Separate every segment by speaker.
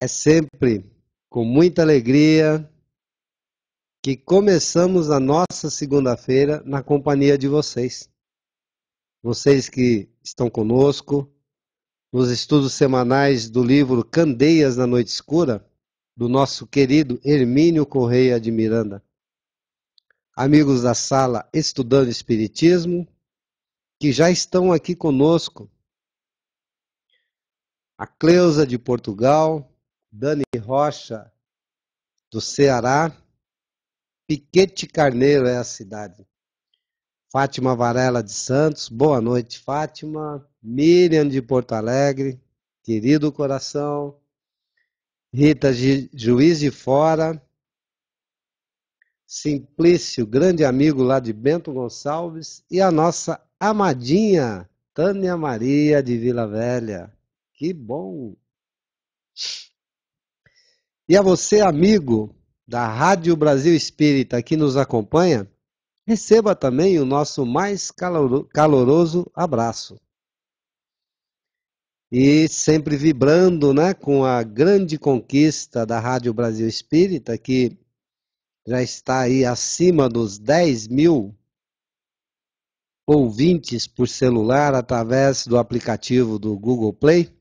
Speaker 1: É sempre com muita alegria que começamos a nossa segunda-feira na companhia de vocês. Vocês que estão conosco nos estudos semanais do livro Candeias na Noite Escura, do nosso querido Hermínio Correia de Miranda. Amigos da sala Estudando Espiritismo, que já estão aqui conosco. A Cleusa de Portugal, Dani Rocha, do Ceará. Piquete Carneiro é a cidade. Fátima Varela de Santos, boa noite, Fátima. Miriam de Porto Alegre, querido coração. Rita de Juiz de Fora. Simplício, grande amigo lá de Bento Gonçalves. E a nossa amadinha, Tânia Maria de Vila Velha. Que bom! E a você, amigo da Rádio Brasil Espírita que nos acompanha, receba também o nosso mais caloroso abraço. E sempre vibrando né, com a grande conquista da Rádio Brasil Espírita, que já está aí acima dos 10 mil ouvintes por celular através do aplicativo do Google Play.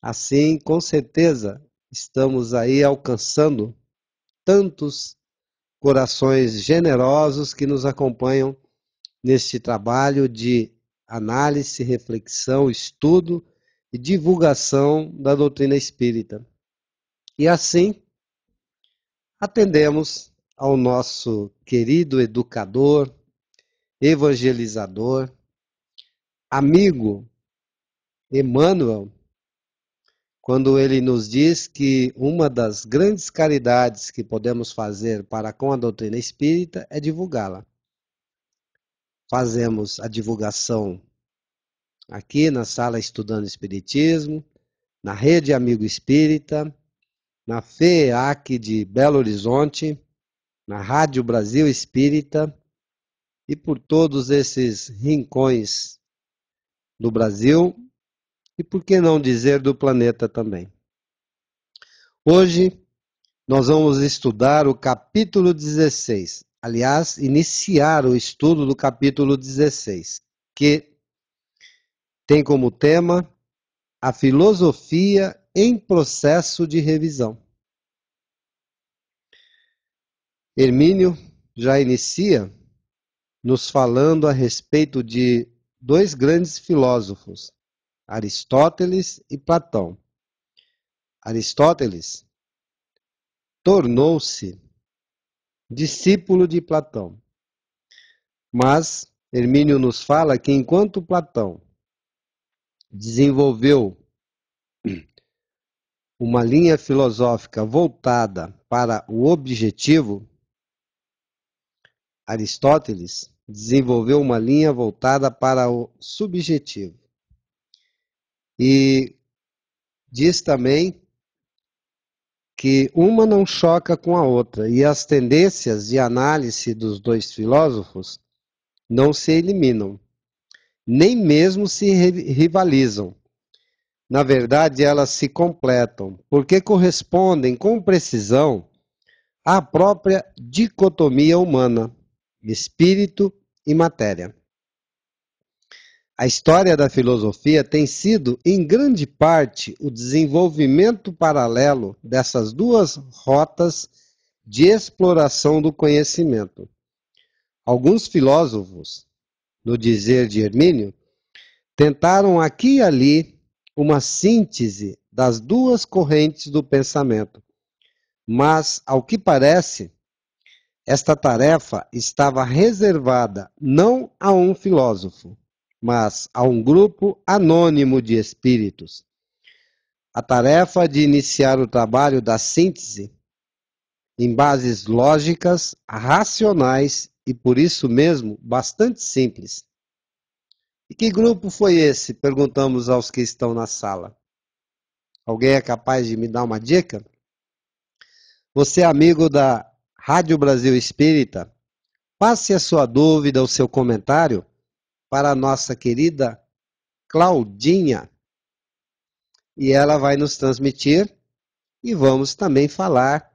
Speaker 1: Assim, com certeza, estamos aí alcançando tantos corações generosos que nos acompanham neste trabalho de análise, reflexão, estudo e divulgação da doutrina espírita. E assim, atendemos ao nosso querido educador, evangelizador, amigo Emmanuel, quando ele nos diz que uma das grandes caridades que podemos fazer para com a doutrina espírita é divulgá-la. Fazemos a divulgação aqui na sala Estudando Espiritismo, na Rede Amigo Espírita, na FEAC de Belo Horizonte, na Rádio Brasil Espírita e por todos esses rincões do Brasil e por que não dizer do planeta também. Hoje nós vamos estudar o capítulo 16. Aliás, iniciar o estudo do capítulo 16, que tem como tema a filosofia em processo de revisão. Hermínio já inicia nos falando a respeito de dois grandes filósofos, Aristóteles e Platão. Aristóteles tornou-se discípulo de Platão. Mas Hermínio nos fala que enquanto Platão desenvolveu uma linha filosófica voltada para o objetivo, Aristóteles desenvolveu uma linha voltada para o subjetivo. E diz também que uma não choca com a outra e as tendências de análise dos dois filósofos não se eliminam, nem mesmo se rivalizam. Na verdade, elas se completam, porque correspondem com precisão à própria dicotomia humana, espírito e matéria. A história da filosofia tem sido, em grande parte, o desenvolvimento paralelo dessas duas rotas de exploração do conhecimento. Alguns filósofos, no dizer de Hermínio, tentaram aqui e ali uma síntese das duas correntes do pensamento. Mas, ao que parece, esta tarefa estava reservada não a um filósofo, mas a um grupo anônimo de espíritos. A tarefa de iniciar o trabalho da síntese em bases lógicas, racionais e por isso mesmo bastante simples. E que grupo foi esse? Perguntamos aos que estão na sala. Alguém é capaz de me dar uma dica? Você é amigo da Rádio Brasil Espírita? Passe a sua dúvida, o seu comentário para a nossa querida Claudinha. E ela vai nos transmitir e vamos também falar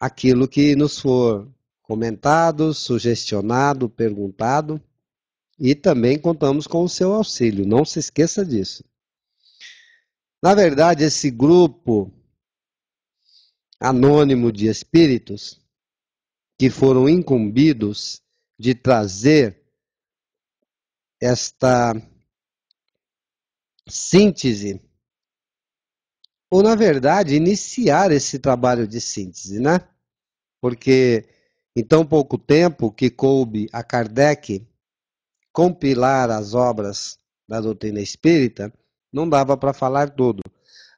Speaker 1: aquilo que nos for comentado, sugestionado, perguntado. E também contamos com o seu auxílio, não se esqueça disso. Na verdade, esse grupo anônimo de espíritos que foram incumbidos de trazer esta síntese, ou na verdade iniciar esse trabalho de síntese, né? Porque em tão pouco tempo que coube a Kardec compilar as obras da doutrina espírita, não dava para falar tudo.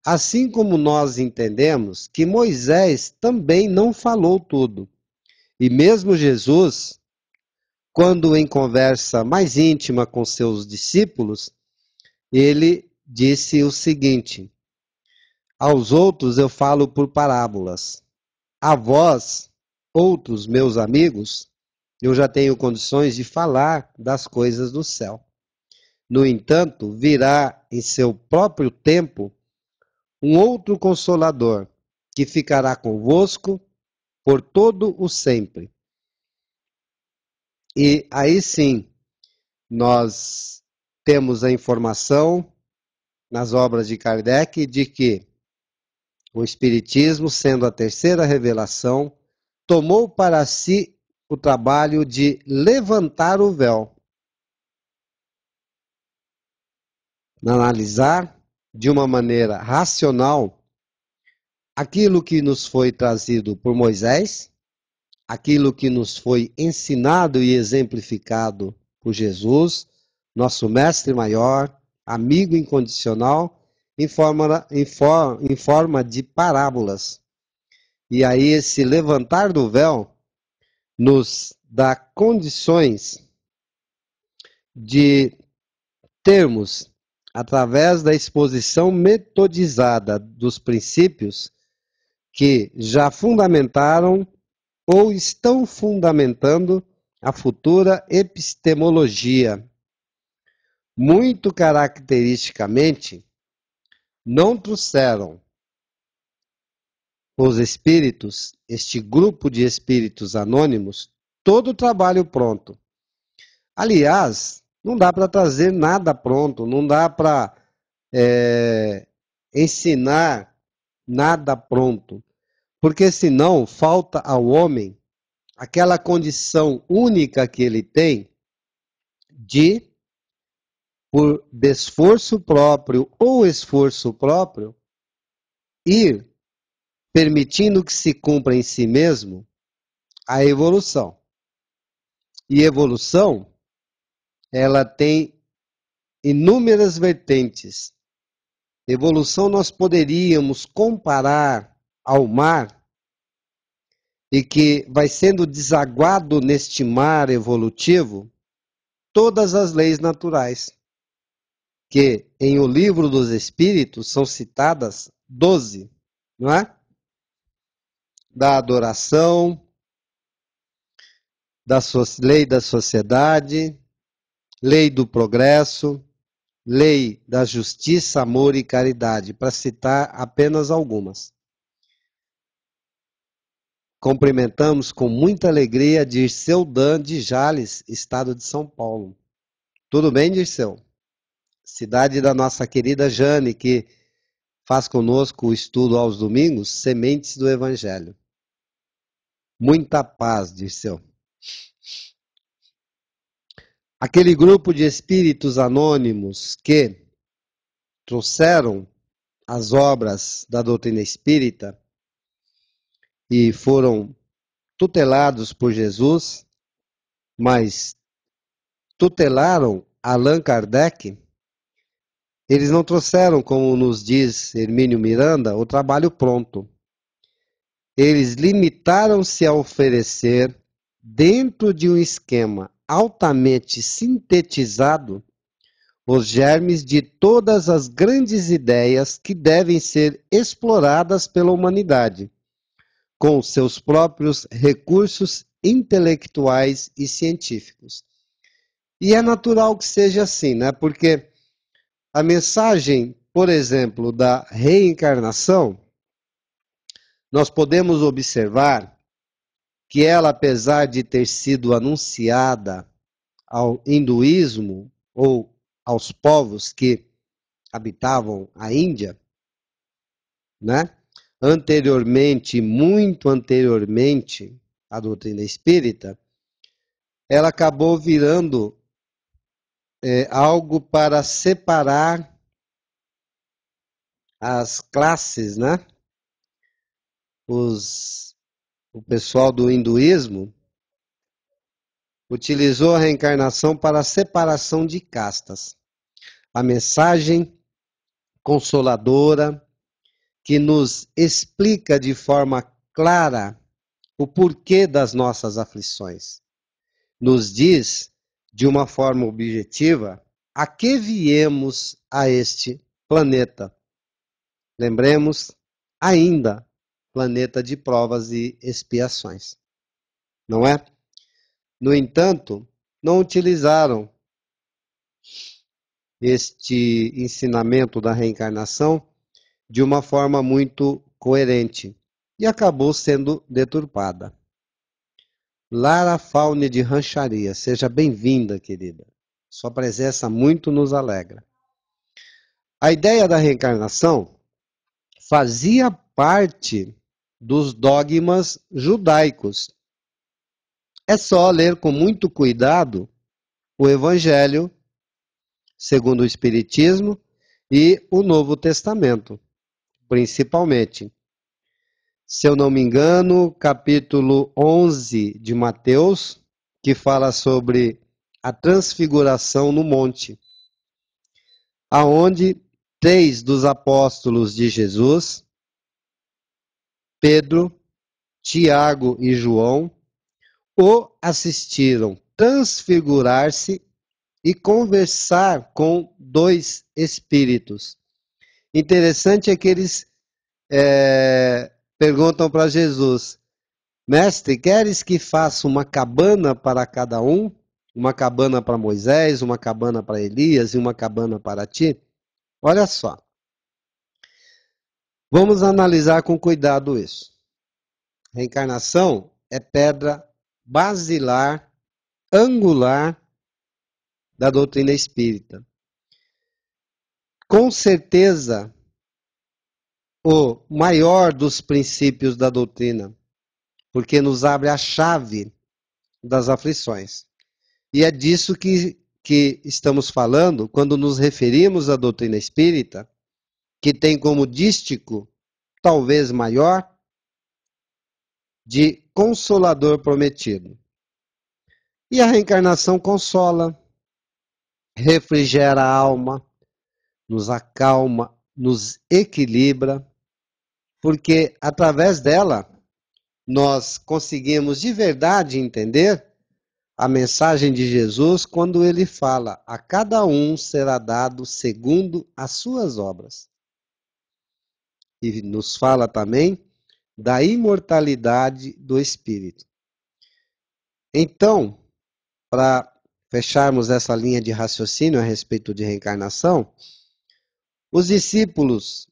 Speaker 1: Assim como nós entendemos que Moisés também não falou tudo. E mesmo Jesus, quando em conversa mais íntima com seus discípulos, ele disse o seguinte: Aos outros eu falo por parábolas. A vós, outros meus amigos, eu já tenho condições de falar das coisas do céu. No entanto, virá em seu próprio tempo um outro consolador, que ficará convosco por todo o sempre e aí sim, nós temos a informação nas obras de Kardec de que o Espiritismo, sendo a terceira revelação, tomou para si o trabalho de levantar o véu, analisar de uma maneira racional aquilo que nos foi trazido por Moisés aquilo que nos foi ensinado e exemplificado por Jesus, nosso Mestre Maior, amigo incondicional, em forma, em, for, em forma de parábolas. E aí, esse levantar do véu nos dá condições de termos, através da exposição metodizada dos princípios que já fundamentaram ou estão fundamentando a futura epistemologia. Muito caracteristicamente, não trouxeram os espíritos, este grupo de espíritos anônimos, todo o trabalho pronto. Aliás, não dá para trazer nada pronto, não dá para é, eh, ensinar nada pronto. Porque senão falta ao homem aquela condição única que ele tem de, por desforço próprio ou esforço próprio, ir permitindo que se cumpra em si mesmo a evolução. E evolução, ela tem inúmeras vertentes. Evolução nós poderíamos comparar ao mar e que vai sendo desaguado neste mar evolutivo todas as leis naturais, que em O Livro dos Espíritos são citadas doze não é? Da adoração, da so lei da sociedade, lei do progresso, lei da justiça, amor e caridade, para citar apenas algumas. Cumprimentamos com muita alegria Dirceu Dan de Jales, estado de São Paulo. Tudo bem, Dirceu? Cidade da nossa querida Jane, que faz conosco o estudo aos domingos, Sementes do Evangelho. Muita paz, Dirceu. Aquele grupo de espíritos anônimos que trouxeram as obras da doutrina espírita e foram tutelados por Jesus, mas tutelaram Allan Kardec, eles não trouxeram, como nos diz Hermínio Miranda, o trabalho pronto. Eles limitaram-se a oferecer, dentro de um esquema altamente sintetizado, os germes de todas as grandes ideias que devem ser exploradas pela humanidade com seus próprios recursos intelectuais e científicos. E é natural que seja assim, né? Porque a mensagem, por exemplo, da reencarnação, nós podemos observar que ela, apesar de ter sido anunciada ao hinduísmo ou aos povos que habitavam a Índia, né? anteriormente, muito anteriormente à doutrina espírita, ela acabou virando é, algo para separar as classes, né? Os, o pessoal do hinduísmo utilizou a reencarnação para a separação de castas. A mensagem consoladora que nos explica de forma clara o porquê das nossas aflições. Nos diz, de uma forma objetiva, a que viemos a este planeta. Lembremos, ainda, planeta de provas e expiações. Não é? No entanto, não utilizaram este ensinamento da reencarnação de uma forma muito coerente e acabou sendo deturpada. Lara Faune de Rancharia, seja bem-vinda, querida. Sua presença muito nos alegra. A ideia da reencarnação fazia parte dos dogmas judaicos. É só ler com muito cuidado o Evangelho segundo o Espiritismo e o Novo Testamento principalmente. Se eu não me engano, capítulo 11 de Mateus, que fala sobre a transfiguração no monte, aonde três dos apóstolos de Jesus, Pedro, Tiago e João, o assistiram transfigurar-se e conversar com dois espíritos, Interessante é que eles é, perguntam para Jesus: Mestre, queres que faça uma cabana para cada um? Uma cabana para Moisés, uma cabana para Elias e uma cabana para ti? Olha só. Vamos analisar com cuidado isso. Reencarnação é pedra basilar, angular da doutrina espírita com certeza o maior dos princípios da doutrina, porque nos abre a chave das aflições. E é disso que, que estamos falando quando nos referimos à doutrina espírita, que tem como dístico, talvez maior, de consolador prometido. E a reencarnação consola, refrigera a alma, nos acalma, nos equilibra, porque através dela nós conseguimos de verdade entender a mensagem de Jesus quando ele fala: a cada um será dado segundo as suas obras. E nos fala também da imortalidade do espírito. Então, para fecharmos essa linha de raciocínio a respeito de reencarnação, os discípulos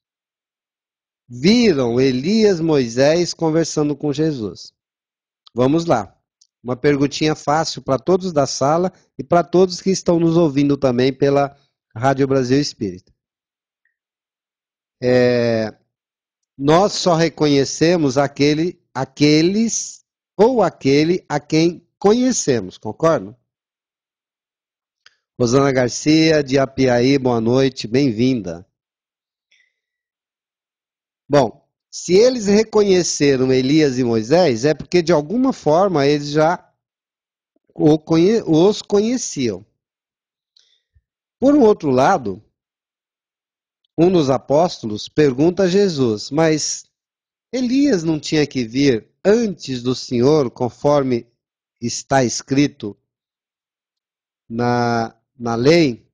Speaker 1: viram Elias, Moisés conversando com Jesus. Vamos lá. Uma perguntinha fácil para todos da sala e para todos que estão nos ouvindo também pela Rádio Brasil Espírita. É, nós só reconhecemos aquele, aqueles ou aquele a quem conhecemos, concordam? Rosana Garcia, de Apiaí, boa noite, bem-vinda. Bom, se eles reconheceram Elias e Moisés, é porque de alguma forma eles já os conheciam. Por um outro lado, um dos apóstolos pergunta a Jesus: Mas Elias não tinha que vir antes do Senhor, conforme está escrito na na lei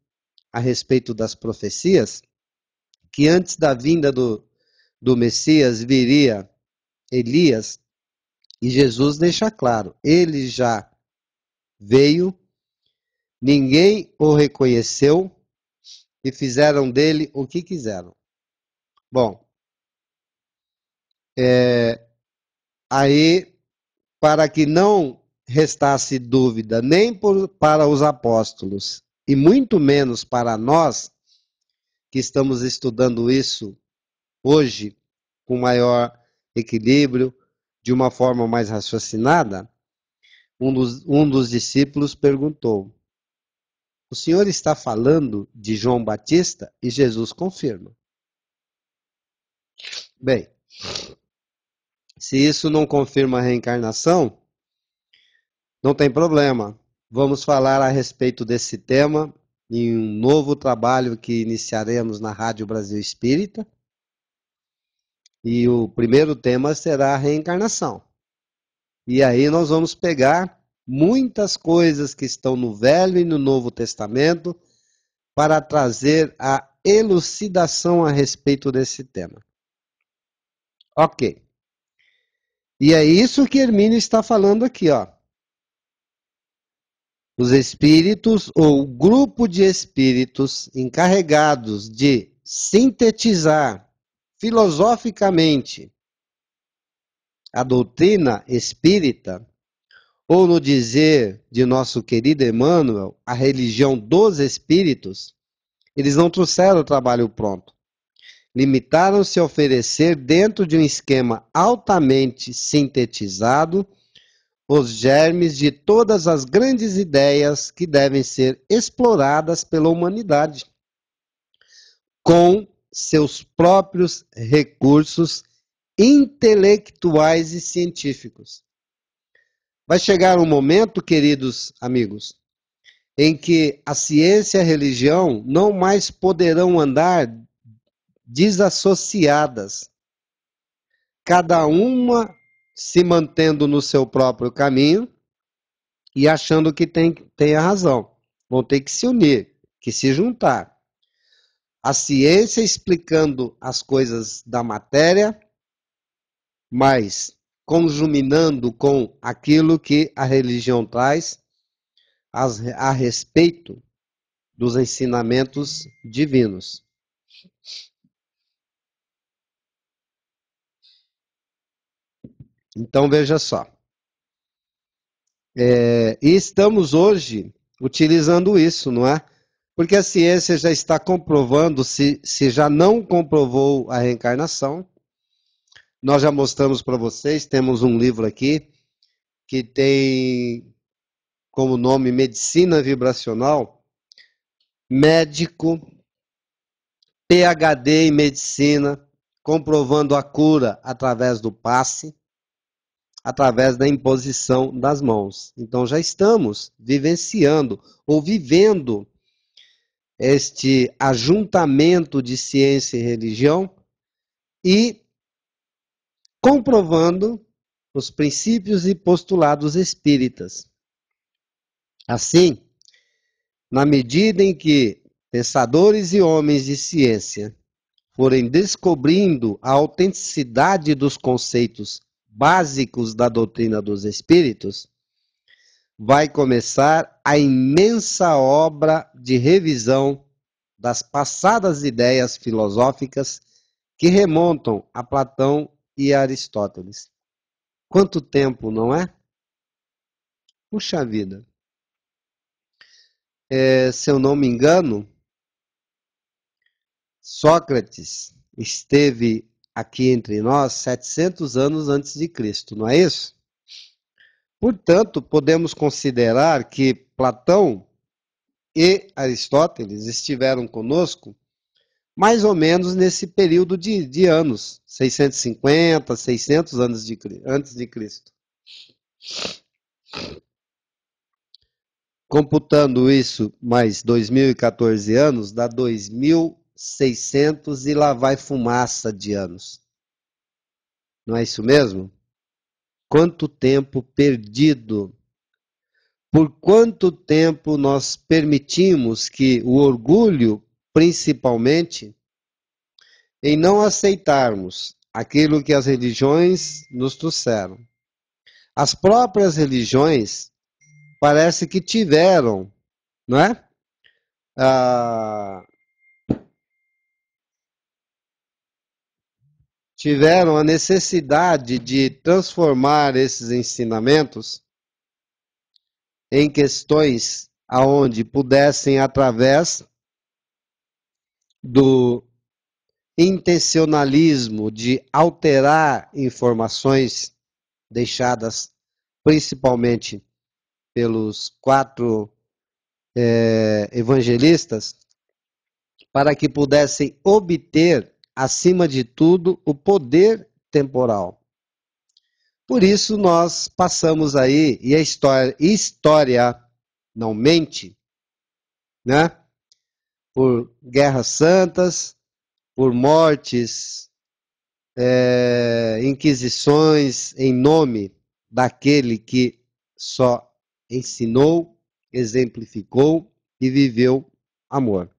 Speaker 1: a respeito das profecias, que antes da vinda do, do Messias viria Elias, e Jesus deixa claro, ele já veio, ninguém o reconheceu e fizeram dele o que quiseram. Bom, é, aí, para que não restasse dúvida nem por, para os apóstolos e muito menos para nós que estamos estudando isso hoje com maior equilíbrio, de uma forma mais raciocinada, um dos, um dos discípulos perguntou: O senhor está falando de João Batista? E Jesus confirma. Bem, se isso não confirma a reencarnação, não tem problema. Vamos falar a respeito desse tema em um novo trabalho que iniciaremos na Rádio Brasil Espírita. E o primeiro tema será a reencarnação. E aí nós vamos pegar muitas coisas que estão no Velho e no Novo Testamento para trazer a elucidação a respeito desse tema. Ok. E é isso que Hermínio está falando aqui, ó os espíritos ou grupo de espíritos encarregados de sintetizar filosoficamente a doutrina espírita, ou no dizer de nosso querido Emmanuel, a religião dos espíritos, eles não trouxeram o trabalho pronto. Limitaram-se a oferecer dentro de um esquema altamente sintetizado os germes de todas as grandes ideias que devem ser exploradas pela humanidade com seus próprios recursos intelectuais e científicos. Vai chegar um momento, queridos amigos, em que a ciência e a religião não mais poderão andar desassociadas. Cada uma se mantendo no seu próprio caminho e achando que tem, tem a razão. Vão ter que se unir, que se juntar. A ciência explicando as coisas da matéria, mas conjuminando com aquilo que a religião traz a respeito dos ensinamentos divinos. Então veja só. É, e estamos hoje utilizando isso, não é? Porque a ciência já está comprovando, se, se já não comprovou a reencarnação. Nós já mostramos para vocês, temos um livro aqui que tem como nome Medicina Vibracional, médico, PhD em medicina, comprovando a cura através do passe através da imposição das mãos. Então já estamos vivenciando ou vivendo este ajuntamento de ciência e religião e comprovando os princípios e postulados espíritas. Assim, na medida em que pensadores e homens de ciência forem descobrindo a autenticidade dos conceitos básicos da doutrina dos espíritos, vai começar a imensa obra de revisão das passadas ideias filosóficas que remontam a Platão e a Aristóteles. Quanto tempo, não é? Puxa vida. É, se eu não me engano, Sócrates esteve aqui entre nós 700 anos antes de Cristo, não é isso? Portanto, podemos considerar que Platão e Aristóteles estiveram conosco mais ou menos nesse período de, de anos, 650, 600 anos de, antes de Cristo. Computando isso mais 2014 anos, dá 2000 600 e lá vai fumaça de anos. Não é isso mesmo? Quanto tempo perdido! Por quanto tempo nós permitimos que o orgulho, principalmente, em não aceitarmos aquilo que as religiões nos trouxeram. As próprias religiões parece que tiveram, não é? Ah, tiveram a necessidade de transformar esses ensinamentos em questões aonde pudessem através do intencionalismo de alterar informações deixadas principalmente pelos quatro é, evangelistas para que pudessem obter acima de tudo, o poder temporal. Por isso, nós passamos aí, e a história, história não mente, né? por guerras santas, por mortes, é, inquisições em nome daquele que só ensinou, exemplificou e viveu amor.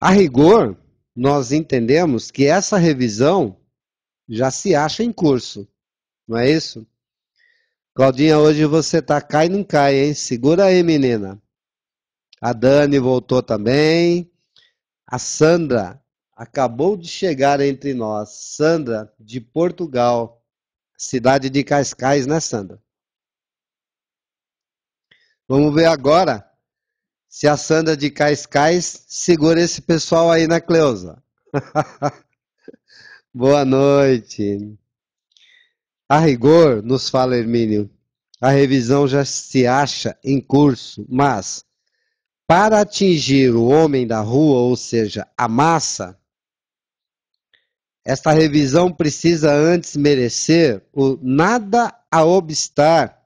Speaker 1: A rigor, nós entendemos que essa revisão já se acha em curso, não é isso? Claudinha, hoje você tá cai não cai, hein? Segura aí, menina. A Dani voltou também. A Sandra acabou de chegar entre nós. Sandra, de Portugal, cidade de Cascais, né, Sandra? Vamos ver agora se a Sandra de cais segura esse pessoal aí na Cleusa. Boa noite. A rigor, nos fala Hermínio, a revisão já se acha em curso, mas para atingir o homem da rua, ou seja, a massa, esta revisão precisa antes merecer o nada a obstar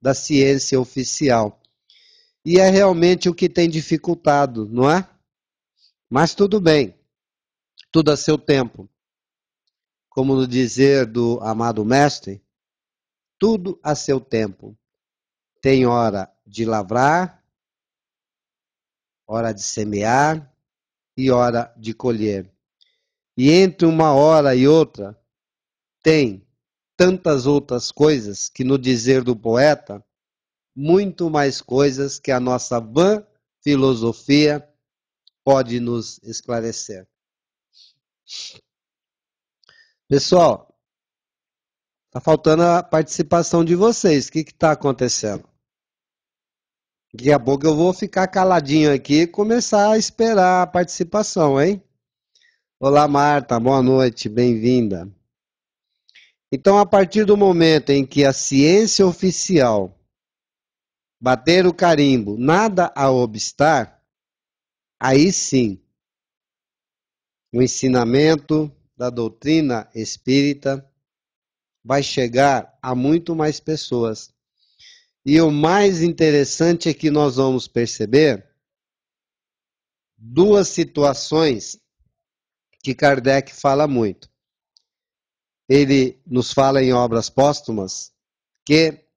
Speaker 1: da ciência oficial e é realmente o que tem dificultado, não é? Mas tudo bem, tudo a seu tempo. Como no dizer do amado Mestre, tudo a seu tempo. Tem hora de lavrar, hora de semear e hora de colher. E entre uma hora e outra, tem tantas outras coisas que, no dizer do poeta, muito mais coisas que a nossa van filosofia pode nos esclarecer. Pessoal, está faltando a participação de vocês. O que está acontecendo? Daqui a pouco eu vou ficar caladinho aqui e começar a esperar a participação, hein? Olá, Marta, boa noite, bem-vinda. Então, a partir do momento em que a ciência oficial bater o carimbo, nada a obstar, aí sim, o ensinamento da doutrina espírita vai chegar a muito mais pessoas. E o mais interessante é que nós vamos perceber duas situações que Kardec fala muito. Ele nos fala em obras póstumas que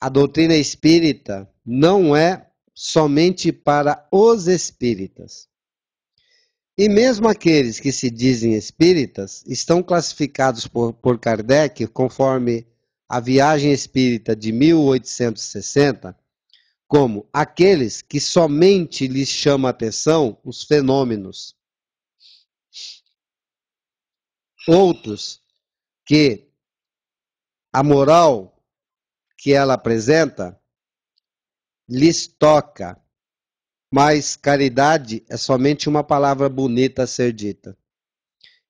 Speaker 1: a doutrina espírita não é somente para os espíritas. E mesmo aqueles que se dizem espíritas estão classificados por, por Kardec conforme a Viagem Espírita de 1860 como aqueles que somente lhes chama atenção os fenômenos. Outros que a moral que ela apresenta lhes toca, mas caridade é somente uma palavra bonita a ser dita.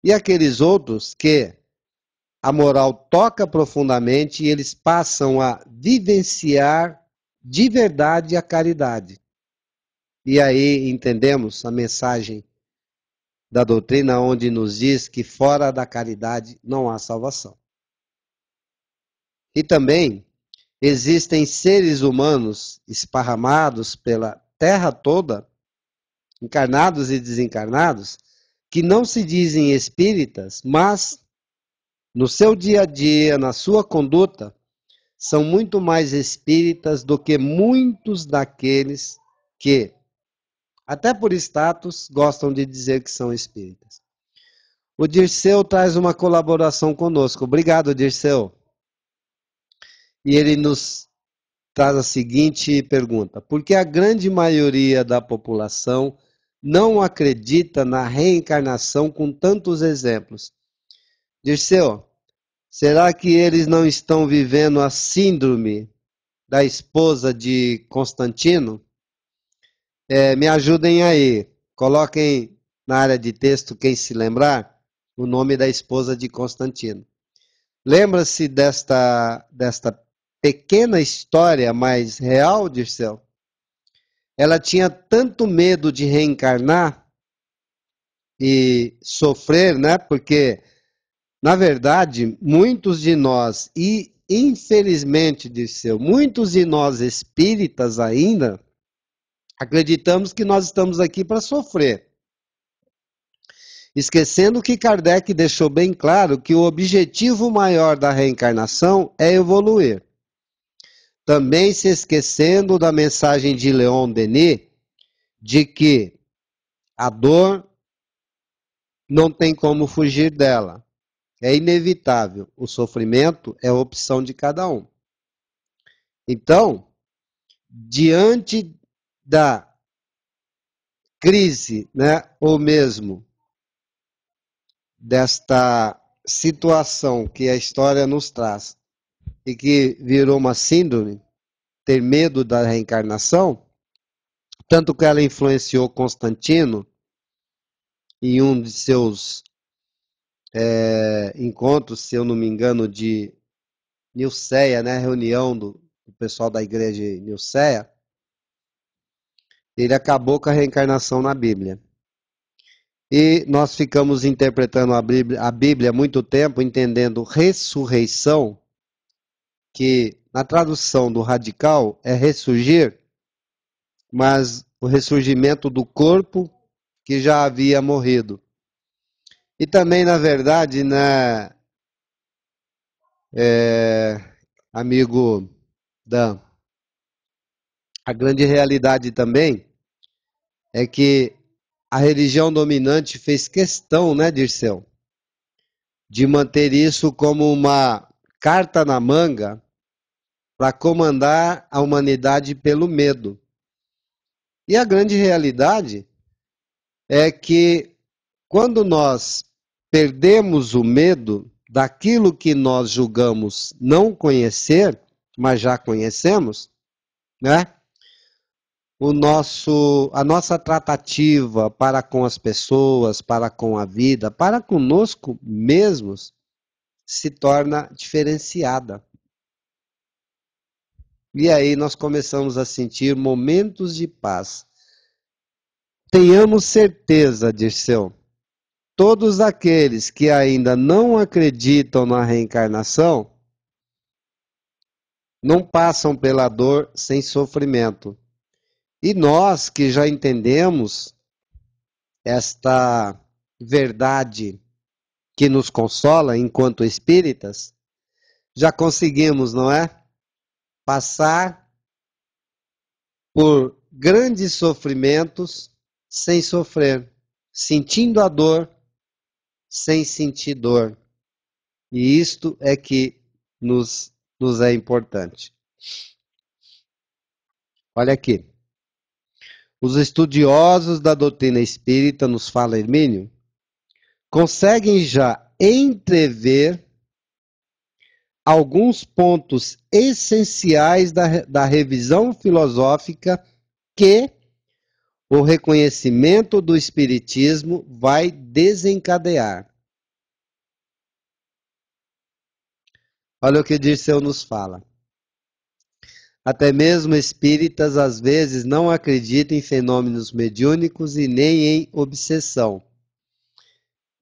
Speaker 1: E aqueles outros que a moral toca profundamente e eles passam a vivenciar de verdade a caridade. E aí entendemos a mensagem da doutrina, onde nos diz que fora da caridade não há salvação. E também existem seres humanos esparramados pela terra toda, encarnados e desencarnados, que não se dizem espíritas, mas no seu dia a dia, na sua conduta, são muito mais espíritas do que muitos daqueles que, até por status, gostam de dizer que são espíritas. O Dirceu traz uma colaboração conosco. Obrigado, Dirceu. E ele nos traz a seguinte pergunta: Porque a grande maioria da população não acredita na reencarnação com tantos exemplos? Dirceu, será que eles não estão vivendo a síndrome da esposa de Constantino? É, me ajudem aí. Coloquem na área de texto, quem se lembrar, o nome da esposa de Constantino. Lembra-se desta, desta pequena história, mas real, Dirceu, ela tinha tanto medo de reencarnar e sofrer, né? Porque, na verdade, muitos de nós, e infelizmente, Dirceu, muitos de nós espíritas ainda, acreditamos que nós estamos aqui para sofrer. Esquecendo que Kardec deixou bem claro que o objetivo maior da reencarnação é evoluir também se esquecendo da mensagem de Leon Denis de que a dor não tem como fugir dela. É inevitável. O sofrimento é a opção de cada um. Então, diante da crise, né, ou mesmo desta situação que a história nos traz e que virou uma síndrome, ter medo da reencarnação, tanto que ela influenciou Constantino em um de seus é, encontros, se eu não me engano, de Nilceia, né, reunião do, do pessoal da igreja Nilceia, ele acabou com a reencarnação na Bíblia. E nós ficamos interpretando a Bíblia, a Bíblia muito tempo, entendendo ressurreição que na tradução do radical é ressurgir, mas o ressurgimento do corpo que já havia morrido. E também, na verdade, na, né, é, amigo Dan, a grande realidade também é que a religião dominante fez questão, né, Dirceu, de manter isso como uma carta na manga para comandar a humanidade pelo medo. E a grande realidade é que quando nós perdemos o medo daquilo que nós julgamos não conhecer, mas já conhecemos, né? O nosso, a nossa tratativa para com as pessoas, para com a vida, para conosco mesmos, se torna diferenciada. E aí nós começamos a sentir momentos de paz. Tenhamos certeza, Dirceu, todos aqueles que ainda não acreditam na reencarnação não passam pela dor sem sofrimento. E nós que já entendemos esta verdade que nos consola enquanto espíritas, já conseguimos, não é? passar por grandes sofrimentos sem sofrer, sentindo a dor sem sentir dor. E isto é que nos, nos é importante. Olha aqui. Os estudiosos da doutrina espírita, nos fala Hermínio, conseguem já entrever alguns pontos essenciais da, da revisão filosófica que o reconhecimento do Espiritismo vai desencadear. Olha o que Dirceu nos fala. Até mesmo espíritas às vezes não acreditam em fenômenos mediúnicos e nem em obsessão.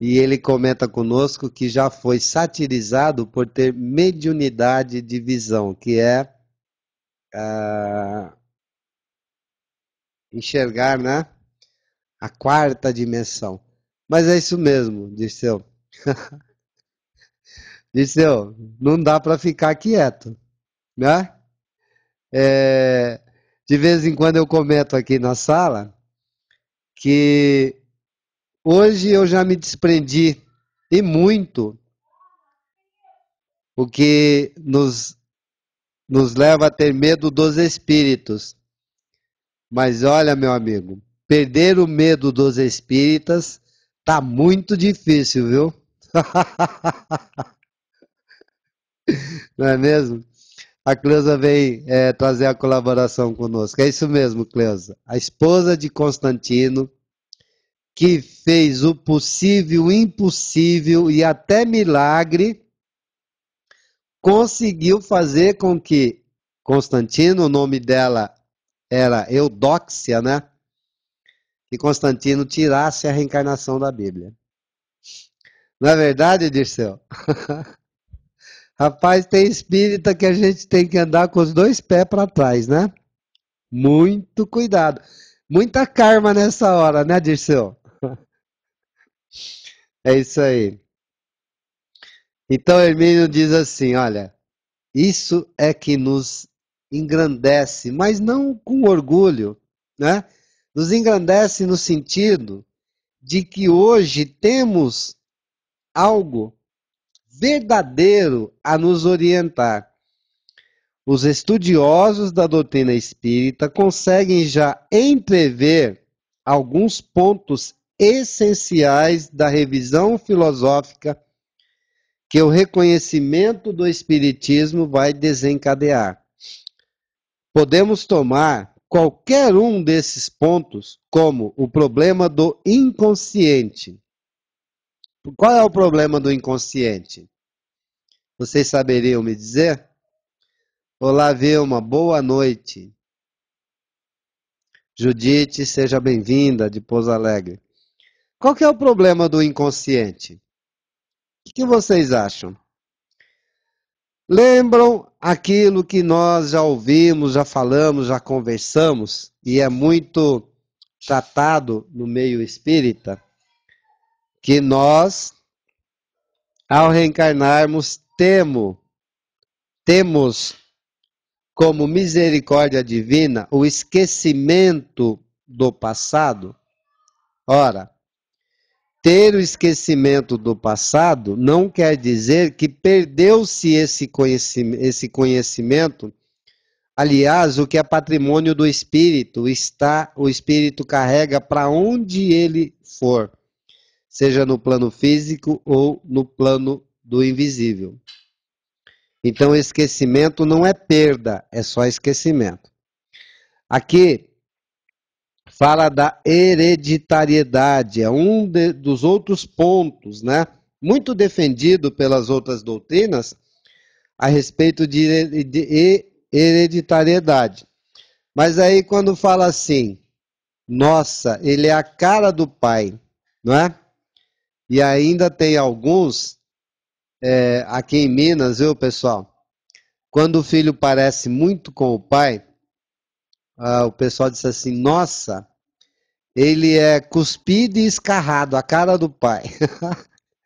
Speaker 1: E ele comenta conosco que já foi satirizado por ter mediunidade de visão, que é uh, enxergar né, a quarta dimensão. Mas é isso mesmo, Dirceu. Dirceu, não dá para ficar quieto, né? É, de vez em quando eu comento aqui na sala que Hoje eu já me desprendi e muito o que nos, nos leva a ter medo dos espíritos. Mas olha, meu amigo, perder o medo dos espíritas tá muito difícil, viu? Não é mesmo? A Cleusa vem é, trazer a colaboração conosco. É isso mesmo, Cleusa. A esposa de Constantino que fez o possível, o impossível e até milagre, conseguiu fazer com que Constantino, o nome dela era Eudóxia, né? Que Constantino tirasse a reencarnação da Bíblia. Não é verdade, Dirceu? Rapaz, tem espírita que a gente tem que andar com os dois pés para trás, né? Muito cuidado. Muita karma nessa hora, né, Dirceu? É isso aí. Então Hermínio diz assim: olha, isso é que nos engrandece, mas não com orgulho, né? Nos engrandece no sentido de que hoje temos algo verdadeiro a nos orientar. Os estudiosos da doutrina espírita conseguem já entrever alguns pontos essenciais da revisão filosófica que o reconhecimento do Espiritismo vai desencadear. Podemos tomar qualquer um desses pontos como o problema do inconsciente. Qual é o problema do inconsciente? Vocês saberiam me dizer? Olá, Vilma, boa noite. Judite, seja bem-vinda de Pouso Alegre. Qual que é o problema do inconsciente? O que vocês acham? Lembram aquilo que nós já ouvimos, já falamos, já conversamos, e é muito tratado no meio espírita, que nós, ao reencarnarmos, temo, temos como misericórdia divina o esquecimento do passado? Ora, ter o esquecimento do passado não quer dizer que perdeu-se esse conhecimento, esse conhecimento. Aliás, o que é patrimônio do espírito está, o espírito carrega para onde ele for, seja no plano físico ou no plano do invisível. Então, esquecimento não é perda, é só esquecimento. Aqui fala da hereditariedade, é um de, dos outros pontos, né? Muito defendido pelas outras doutrinas a respeito de, de hereditariedade. Mas aí quando fala assim, nossa, ele é a cara do pai, não é? E ainda tem alguns é, aqui em Minas, viu, pessoal? Quando o filho parece muito com o pai, ah, o pessoal disse assim: nossa, ele é cuspido e escarrado, a cara do pai.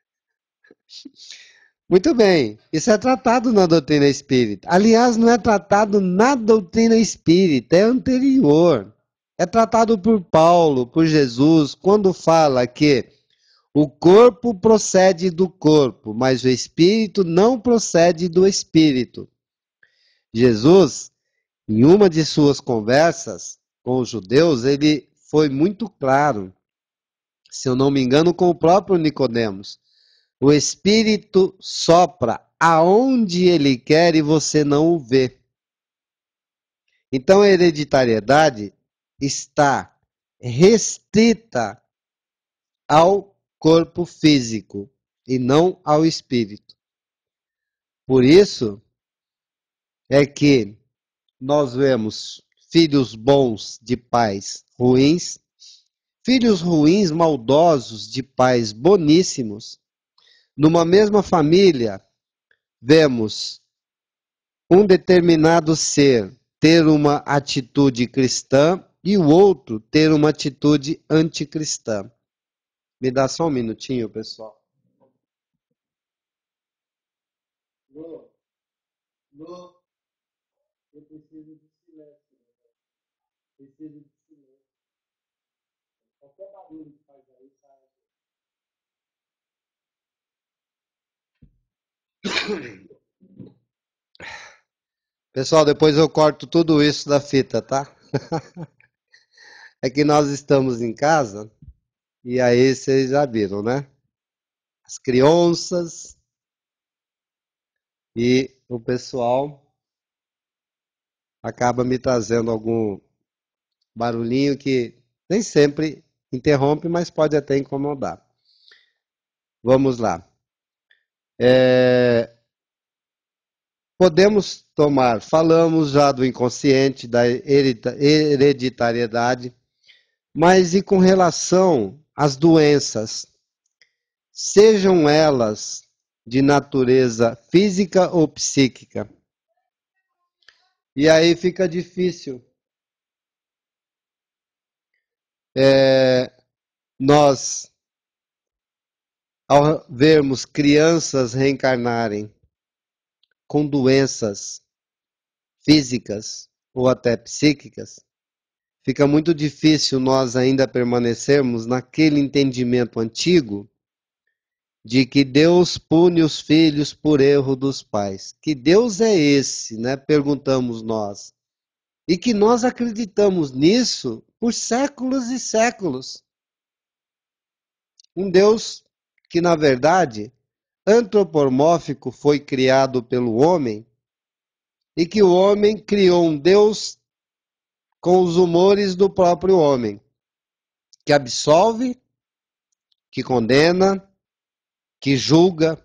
Speaker 1: Muito bem, isso é tratado na doutrina espírita. Aliás, não é tratado na doutrina espírita, é anterior. É tratado por Paulo, por Jesus, quando fala que o corpo procede do corpo, mas o espírito não procede do espírito. Jesus em uma de suas conversas com os judeus, ele foi muito claro, se eu não me engano, com o próprio Nicodemos. O Espírito sopra aonde ele quer e você não o vê. Então a hereditariedade está restrita ao corpo físico e não ao espírito. Por isso é que nós vemos filhos bons de pais ruins, filhos ruins, maldosos de pais boníssimos. Numa mesma família, vemos um determinado ser ter uma atitude cristã e o outro ter uma atitude anticristã. Me dá só um minutinho, pessoal. Lu, precisa de Qualquer barulho que faz aí sai. Pessoal, depois eu corto tudo isso da fita, tá? É que nós estamos em casa e aí vocês já viram, né? As crianças e o pessoal acaba me trazendo algum, barulhinho que nem sempre interrompe, mas pode até incomodar. Vamos lá. É... Podemos tomar, falamos já do inconsciente, da hereditariedade, mas e com relação às doenças, sejam elas de natureza física ou psíquica? E aí fica difícil é, nós, ao vermos crianças reencarnarem com doenças físicas ou até psíquicas, fica muito difícil nós ainda permanecermos naquele entendimento antigo de que Deus pune os filhos por erro dos pais. Que Deus é esse, né? Perguntamos nós e que nós acreditamos nisso por séculos e séculos. Um Deus que, na verdade, antropomórfico foi criado pelo homem e que o homem criou um Deus com os humores do próprio homem, que absolve, que condena, que julga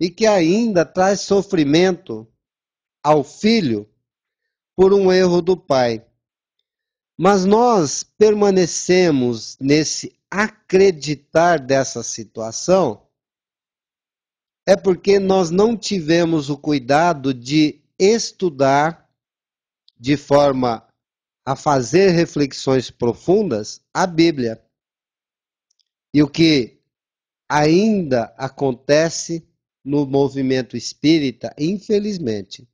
Speaker 1: e que ainda traz sofrimento ao filho por um erro do Pai. Mas nós permanecemos nesse acreditar dessa situação é porque nós não tivemos o cuidado de estudar de forma a fazer reflexões profundas a Bíblia. E o que ainda acontece no movimento espírita, infelizmente.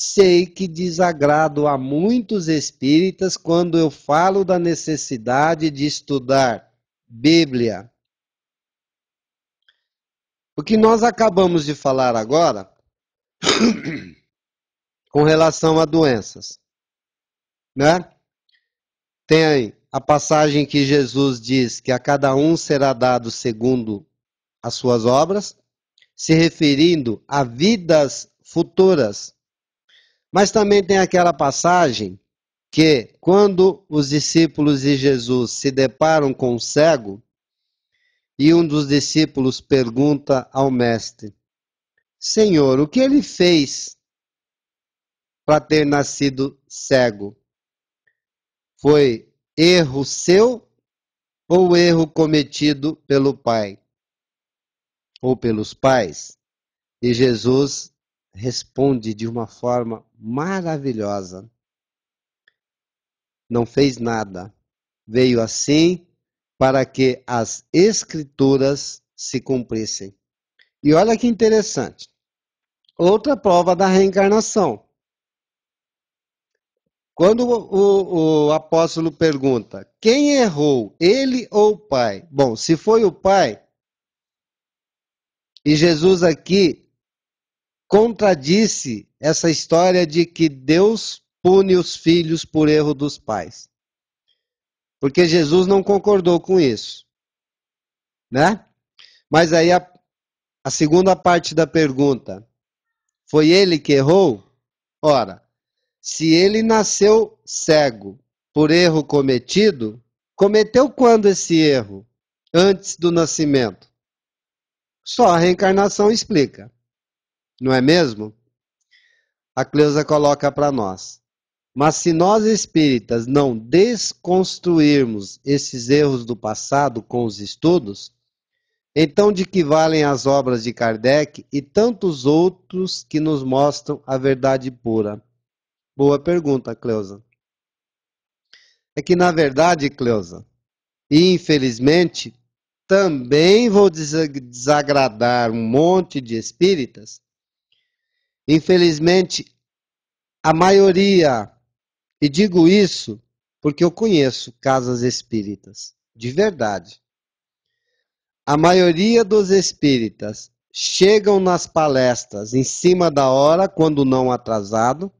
Speaker 1: Sei que desagrado a muitos espíritas quando eu falo da necessidade de estudar Bíblia. O que nós acabamos de falar agora, com relação a doenças, né? Tem a passagem que Jesus diz que a cada um será dado segundo as suas obras, se referindo a vidas futuras mas também tem aquela passagem que, quando os discípulos e Jesus se deparam com um cego, e um dos discípulos pergunta ao mestre: Senhor, o que ele fez para ter nascido cego? Foi erro seu ou erro cometido pelo pai ou pelos pais? E Jesus responde de uma forma maravilhosa. Não fez nada. Veio assim para que as escrituras se cumprissem. E olha que interessante. Outra prova da reencarnação. Quando o, o, o, apóstolo pergunta: quem errou, ele ou o pai? Bom, se foi o pai, e Jesus aqui contradisse essa história de que Deus pune os filhos por erro dos pais. Porque Jesus não concordou com isso. Né? Mas aí a, a segunda parte da pergunta: foi ele que errou? Ora, se ele nasceu cego por erro cometido, cometeu quando esse erro? Antes do nascimento. Só a reencarnação explica. Não é mesmo? A Cleusa coloca para nós. Mas se nós espíritas não desconstruirmos esses erros do passado com os estudos, então de que valem as obras de Kardec e tantos outros que nos mostram a verdade pura? Boa pergunta, Cleusa. É que na verdade, Cleusa, e infelizmente, também vou desagradar um monte de espíritas Infelizmente, a maioria, e digo isso porque eu conheço casas espíritas, de verdade. A maioria dos espíritas chegam nas palestras em cima da hora, quando não atrasado,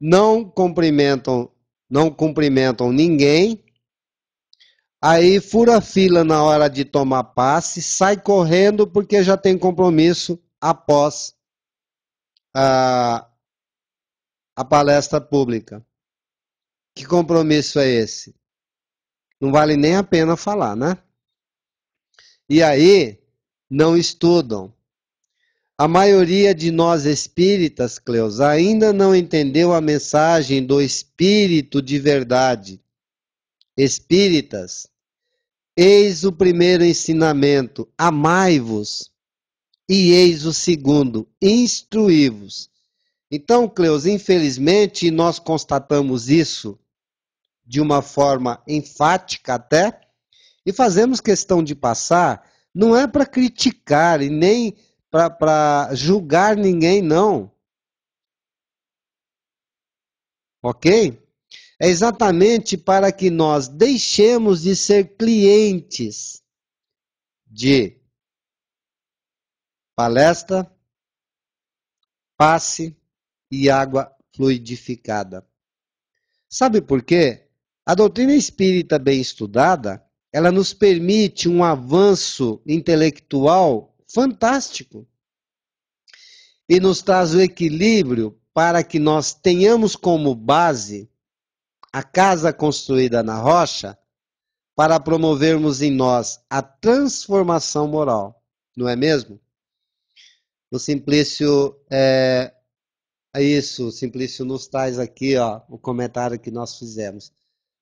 Speaker 1: não cumprimentam, não cumprimentam ninguém. Aí fura fila na hora de tomar passe, sai correndo porque já tem compromisso após a, a palestra pública. Que compromisso é esse? Não vale nem a pena falar, né? E aí, não estudam. A maioria de nós espíritas, Cleus, ainda não entendeu a mensagem do espírito de verdade. Espíritas, eis o primeiro ensinamento: amai-vos e eis o segundo: instruí-vos. Então, Cleus, infelizmente, nós constatamos isso de uma forma enfática até, e fazemos questão de passar, não é para criticar e nem para julgar ninguém, não. Ok? É exatamente para que nós deixemos de ser clientes de palestra, passe e água fluidificada. Sabe por quê? A doutrina espírita bem estudada, ela nos permite um avanço intelectual fantástico e nos traz o equilíbrio para que nós tenhamos como base a casa construída na rocha para promovermos em nós a transformação moral, não é mesmo? O Simplício é, é isso, o Simplício nos traz aqui ó, o comentário que nós fizemos.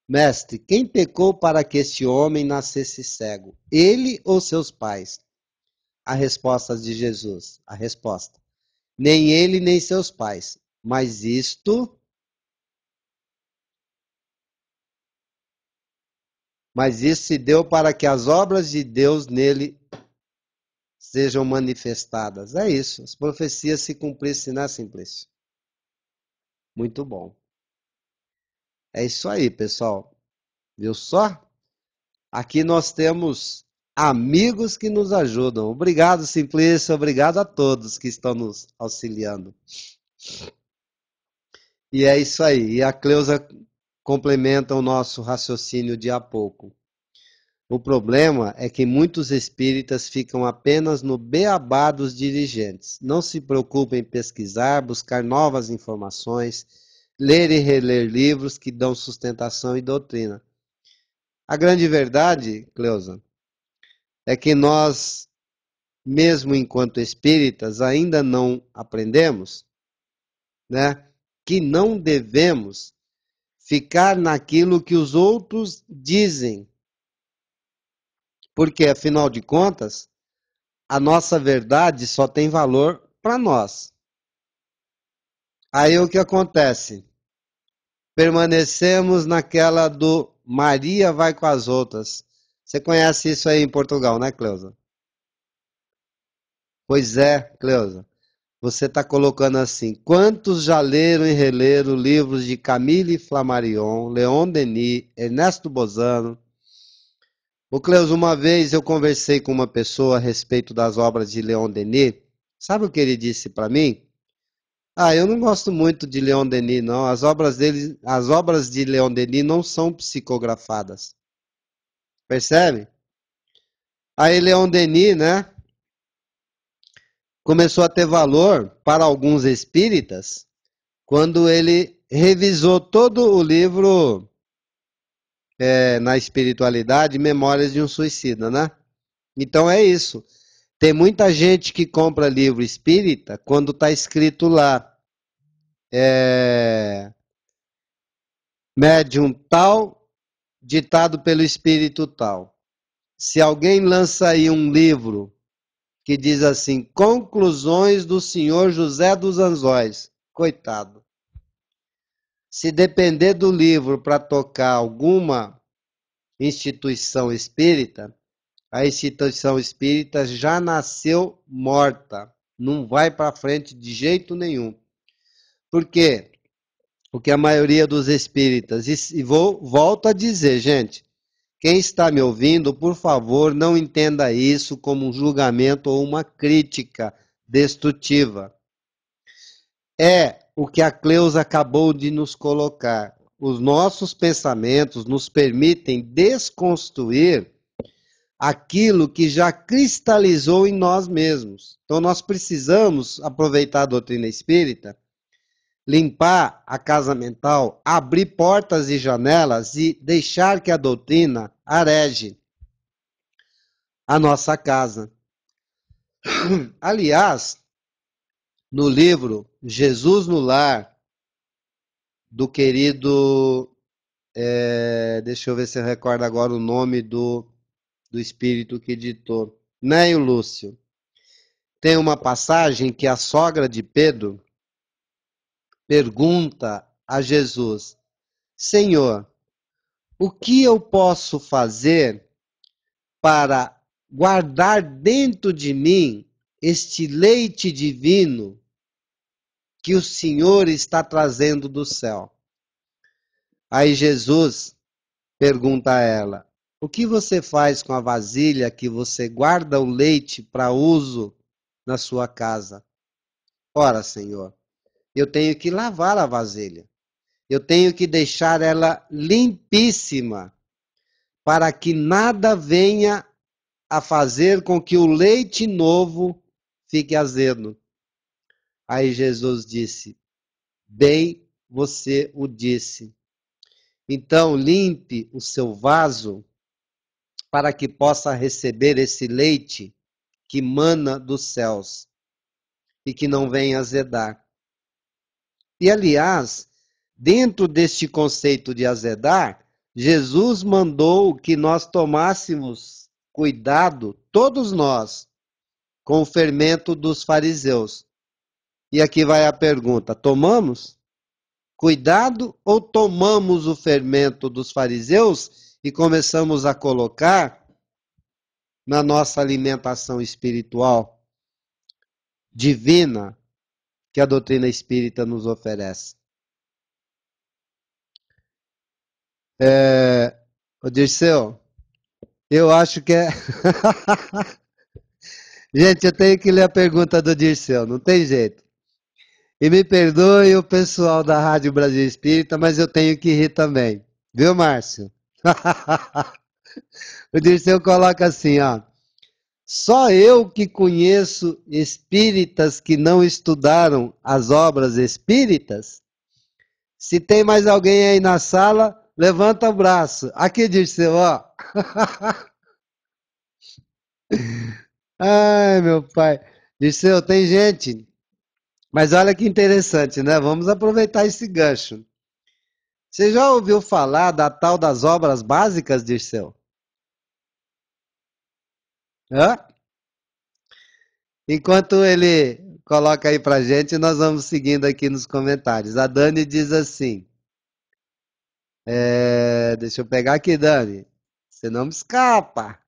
Speaker 1: Mestre, quem pecou para que este homem nascesse cego? Ele ou seus pais? A resposta de Jesus, a resposta. Nem ele, nem seus pais. Mas isto Mas isso se deu para que as obras de Deus nele sejam manifestadas. É isso. As profecias se cumprissem na simplício. Muito bom. É isso aí, pessoal. Viu só? Aqui nós temos amigos que nos ajudam. Obrigado, Simplício. Obrigado a todos que estão nos auxiliando. E é isso aí. E a Cleusa complementa o nosso raciocínio de há pouco. O problema é que muitos espíritas ficam apenas no beabá dos dirigentes. Não se preocupem em pesquisar, buscar novas informações, ler e reler livros que dão sustentação e doutrina. A grande verdade, Cleusa, é que nós, mesmo enquanto espíritas, ainda não aprendemos, né? Que não devemos ficar naquilo que os outros dizem porque, afinal de contas, a nossa verdade só tem valor para nós. Aí o que acontece? Permanecemos naquela do Maria vai com as outras. Você conhece isso aí em Portugal, né, Cleusa? Pois é, Cleusa. Você está colocando assim: quantos já leram e releram livros de Camille Flammarion, Leon Denis, Ernesto Bozano, o Cleus, uma vez eu conversei com uma pessoa a respeito das obras de Leon Denis. Sabe o que ele disse para mim? Ah, eu não gosto muito de Leon Denis, não. As obras dele, as obras de Leon Denis não são psicografadas. Percebe? Aí Leon Denis, né? Começou a ter valor para alguns espíritas quando ele revisou todo o livro é, na espiritualidade Memórias de um Suicida, né? Então é isso. Tem muita gente que compra livro espírita quando está escrito lá. É, médium tal, ditado pelo espírito tal. Se alguém lança aí um livro que diz assim: Conclusões do senhor José dos Anzóis. Coitado. Se depender do livro para tocar alguma instituição espírita, a instituição espírita já nasceu morta, não vai para frente de jeito nenhum. Por quê? Porque a maioria dos espíritas, e vou, volto a dizer, gente, quem está me ouvindo, por favor, não entenda isso como um julgamento ou uma crítica destrutiva. É o que a Cleusa acabou de nos colocar. Os nossos pensamentos nos permitem desconstruir aquilo que já cristalizou em nós mesmos. Então nós precisamos aproveitar a doutrina espírita, limpar a casa mental, abrir portas e janelas e deixar que a doutrina arege a nossa casa. Aliás, no livro Jesus no Lar, do querido. É, deixa eu ver se eu recordo agora o nome do, do espírito que ditou. Neio Lúcio. Tem uma passagem que a sogra de Pedro pergunta a Jesus: Senhor, o que eu posso fazer para guardar dentro de mim este leite divino que o Senhor está trazendo do céu. Aí Jesus pergunta a ela: O que você faz com a vasilha que você guarda o leite para uso na sua casa? Ora, Senhor, eu tenho que lavar a vasilha. Eu tenho que deixar ela limpíssima, para que nada venha a fazer com que o leite novo fique azedo. Aí Jesus disse: Bem, você o disse. Então limpe o seu vaso para que possa receber esse leite que mana dos céus e que não vem azedar. E aliás, dentro deste conceito de azedar, Jesus mandou que nós tomássemos cuidado, todos nós, com o fermento dos fariseus. E aqui vai a pergunta: tomamos? Cuidado ou tomamos o fermento dos fariseus e começamos a colocar na nossa alimentação espiritual divina que a doutrina espírita nos oferece? É, Dirceu, eu acho que é. Gente, eu tenho que ler a pergunta do Dirceu, não tem jeito. E me perdoe o pessoal da Rádio Brasil Espírita, mas eu tenho que rir também. Viu, Márcio? o Dirceu coloca assim, ó. Só eu que conheço espíritas que não estudaram as obras espíritas? Se tem mais alguém aí na sala, levanta o braço. Aqui, Dirceu, ó. Ai, meu pai. Dirceu, tem gente mas olha que interessante, né? Vamos aproveitar esse gancho. Você já ouviu falar da tal das obras básicas, Dirceu? Hã? Enquanto ele coloca aí pra gente, nós vamos seguindo aqui nos comentários. A Dani diz assim. É, deixa eu pegar aqui, Dani. Você não me escapa.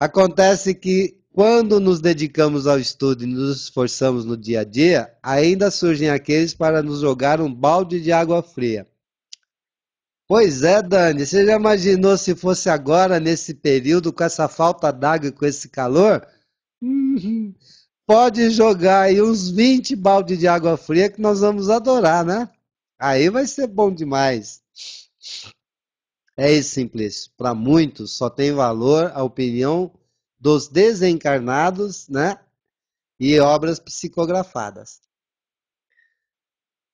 Speaker 1: Acontece que quando nos dedicamos ao estudo e nos esforçamos no dia a dia, ainda surgem aqueles para nos jogar um balde de água fria. Pois é, Dani, você já imaginou se fosse agora, nesse período, com essa falta d'água e com esse calor? Uhum. Pode jogar aí uns 20 baldes de água fria que nós vamos adorar, né? Aí vai ser bom demais. É isso, simples. Para muitos, só tem valor a opinião dos desencarnados, né? E obras psicografadas.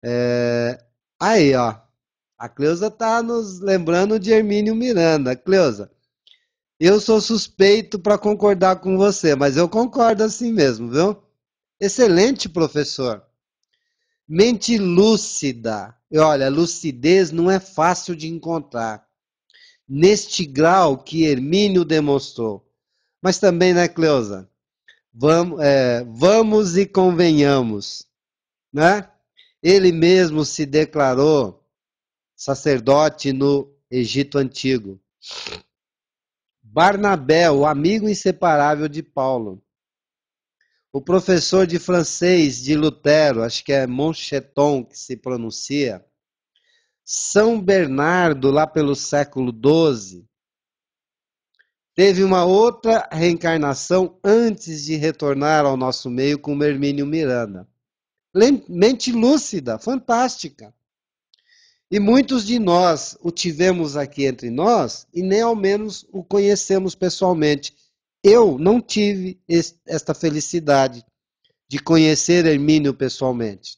Speaker 1: É... Aí, ó. A Cleusa tá nos lembrando de Hermínio Miranda. Cleusa, eu sou suspeito para concordar com você, mas eu concordo assim mesmo, viu? Excelente professor. Mente lúcida. E olha, lucidez não é fácil de encontrar. Neste grau que Hermínio demonstrou. Mas também, né, Cleusa? Vamos, é, vamos e convenhamos, né? Ele mesmo se declarou sacerdote no Egito Antigo. Barnabé, o amigo inseparável de Paulo. O professor de francês de Lutero, acho que é Moncheton que se pronuncia. São Bernardo, lá pelo século XII teve uma outra reencarnação antes de retornar ao nosso meio como Hermínio Miranda. Mente lúcida, fantástica. E muitos de nós o tivemos aqui entre nós e nem ao menos o conhecemos pessoalmente. Eu não tive esta felicidade de conhecer Hermínio pessoalmente.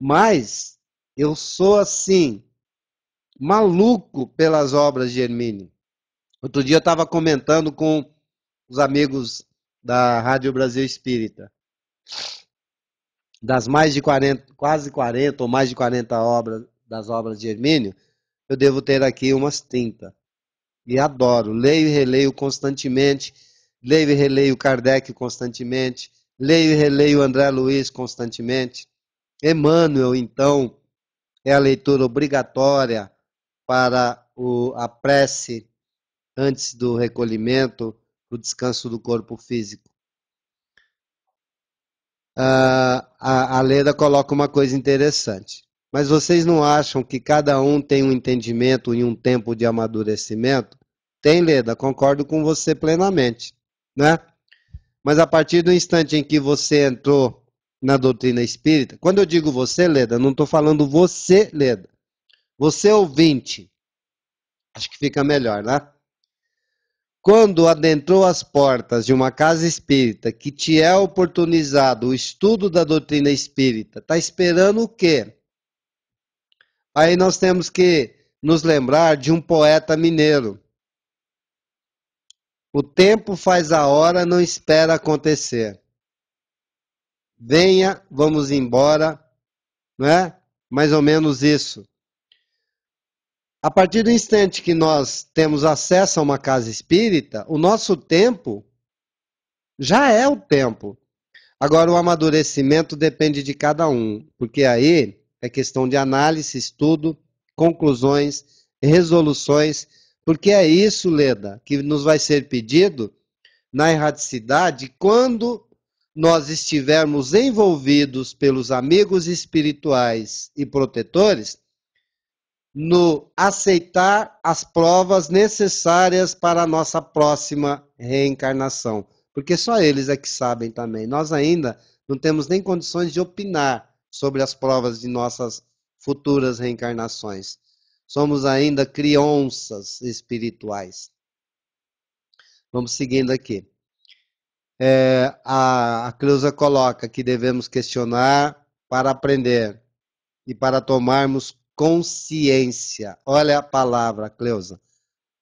Speaker 1: Mas eu sou assim, maluco pelas obras de Hermínio. Outro dia eu estava comentando com os amigos da Rádio Brasil Espírita. Das mais de 40, quase 40 ou mais de 40 obras das obras de Hermínio, eu devo ter aqui umas 30. E adoro, leio e releio constantemente, leio e releio Kardec constantemente, leio e releio André Luiz constantemente. Emmanuel, então, é a leitura obrigatória para o, a prece antes do recolhimento, do descanso do corpo físico. Uh, a, a Leda coloca uma coisa interessante. Mas vocês não acham que cada um tem um entendimento e um tempo de amadurecimento? Tem, Leda, concordo com você plenamente, né? Mas a partir do instante em que você entrou na doutrina espírita, quando eu digo você, Leda, não estou falando você, Leda. Você ouvinte. Acho que fica melhor, né? Quando adentrou as portas de uma casa espírita que te é oportunizado o estudo da doutrina espírita, está esperando o quê? Aí nós temos que nos lembrar de um poeta mineiro. O tempo faz a hora, não espera acontecer. Venha, vamos embora, não é? Mais ou menos isso. A partir do instante que nós temos acesso a uma casa espírita, o nosso tempo já é o tempo. Agora, o amadurecimento depende de cada um, porque aí é questão de análise, estudo, conclusões, resoluções, porque é isso, Leda, que nos vai ser pedido na erradicidade quando nós estivermos envolvidos pelos amigos espirituais e protetores no aceitar as provas necessárias para a nossa próxima reencarnação. Porque só eles é que sabem também. Nós ainda não temos nem condições de opinar sobre as provas de nossas futuras reencarnações. Somos ainda crianças espirituais. Vamos seguindo aqui. É, a, a Cleusa coloca que devemos questionar para aprender e para tomarmos consciência. Olha a palavra, Cleusa.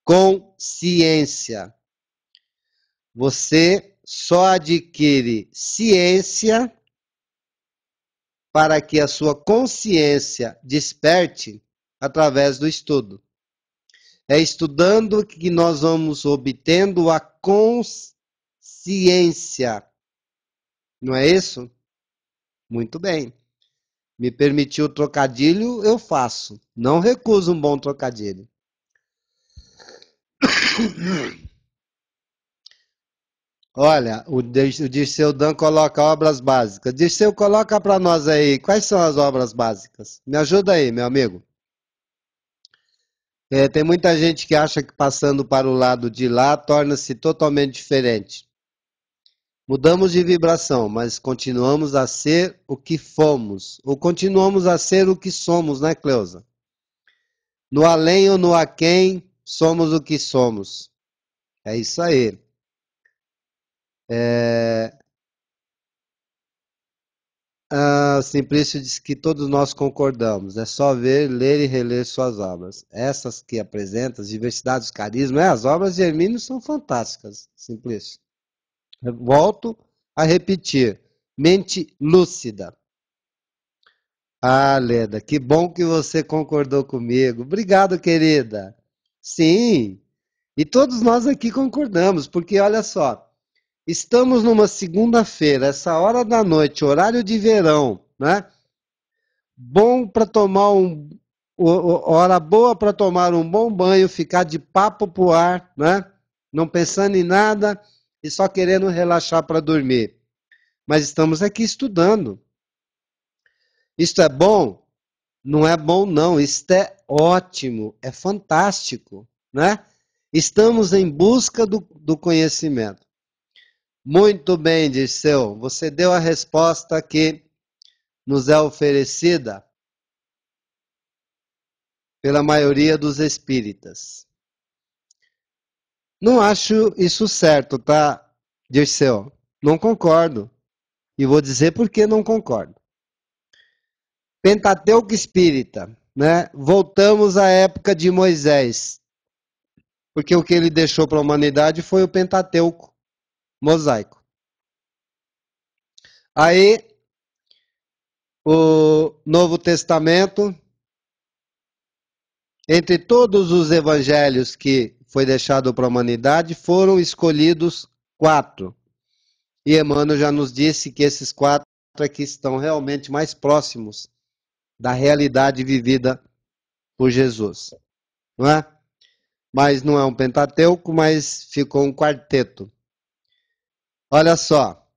Speaker 1: Consciência. Você só adquire ciência para que a sua consciência desperte através do estudo. É estudando que nós vamos obtendo a consciência. Não é isso? Muito bem. Me permitiu o trocadilho, eu faço. Não recuso um bom trocadilho. Olha, o Dirceu Dan coloca obras básicas. Dirceu, coloca para nós aí quais são as obras básicas. Me ajuda aí, meu amigo. É, tem muita gente que acha que passando para o lado de lá torna-se totalmente diferente. Mudamos de vibração, mas continuamos a ser o que fomos, ou continuamos a ser o que somos, né, Cleusa? No além ou no aquém, somos o que somos. É isso aí. É... Ah, Simplício diz que todos nós concordamos. É só ver, ler e reler suas obras. Essas que apresenta, diversidade diversidades, carismas, é, as obras de Hermínio são fantásticas, Simplício. Volto a repetir: mente lúcida. Ah, Leda, que bom que você concordou comigo. Obrigado, querida. Sim, e todos nós aqui concordamos, porque olha só, estamos numa segunda-feira, essa hora da noite, horário de verão, né? Bom para tomar um. Hora boa para tomar um bom banho, ficar de papo pro ar, né? Não pensando em nada e só querendo relaxar para dormir. Mas estamos aqui estudando. Isto é bom? Não é bom, não. Isto é ótimo, é fantástico, né? Estamos em busca do, do conhecimento. Muito bem, Dirceu, você deu a resposta que nos é oferecida pela maioria dos espíritas. Não acho isso certo, tá, Dirceu? Não concordo. E vou dizer por que não concordo. Pentateuco espírita, né? Voltamos à época de Moisés. Porque o que ele deixou para a humanidade foi o Pentateuco mosaico. Aí o Novo Testamento entre todos os evangelhos que foi deixado para a humanidade, foram escolhidos quatro. E Emmanuel já nos disse que esses quatro aqui estão realmente mais próximos da realidade vivida por Jesus. Não é? Mas não é um pentateuco, mas ficou um quarteto. Olha só,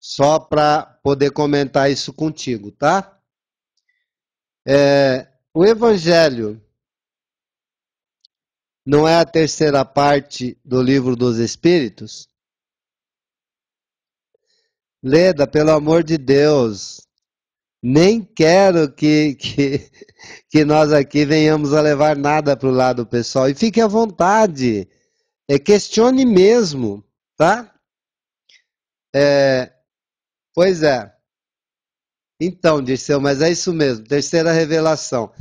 Speaker 1: só para poder comentar isso contigo, tá? É, o Evangelho não é a terceira parte do livro dos Espíritos? Leda, pelo amor de Deus, nem quero que, que, que nós aqui venhamos a levar nada para o lado pessoal. E fique à vontade, é, questione mesmo, tá? É, pois é. Então, disseu, mas é isso mesmo, terceira revelação.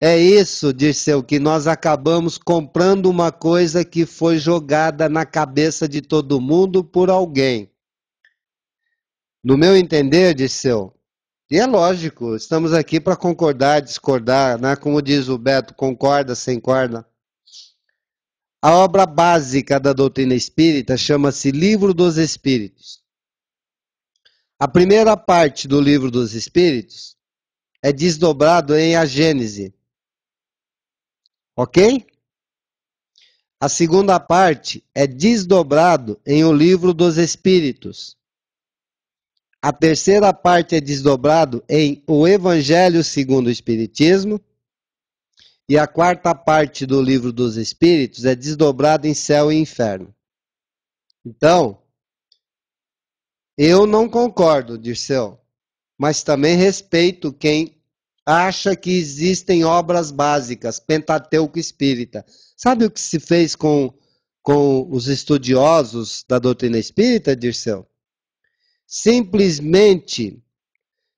Speaker 1: É isso, Dirceu, que nós acabamos comprando uma coisa que foi jogada na cabeça de todo mundo por alguém. No meu entender, Dirceu, e é lógico, estamos aqui para concordar, discordar, né? como diz o Beto, concorda, sem corda. A obra básica da doutrina espírita chama-se Livro dos Espíritos. A primeira parte do Livro dos Espíritos é desdobrado em A Gênese, Ok? A segunda parte é desdobrado em O Livro dos Espíritos. A terceira parte é desdobrado em O Evangelho segundo o Espiritismo. E a quarta parte do Livro dos Espíritos é desdobrado em Céu e Inferno. Então, eu não concordo, Dirceu, mas também respeito quem acha que existem obras básicas, Pentateuco Espírita. Sabe o que se fez com, com os estudiosos da doutrina espírita, Dirceu? Simplesmente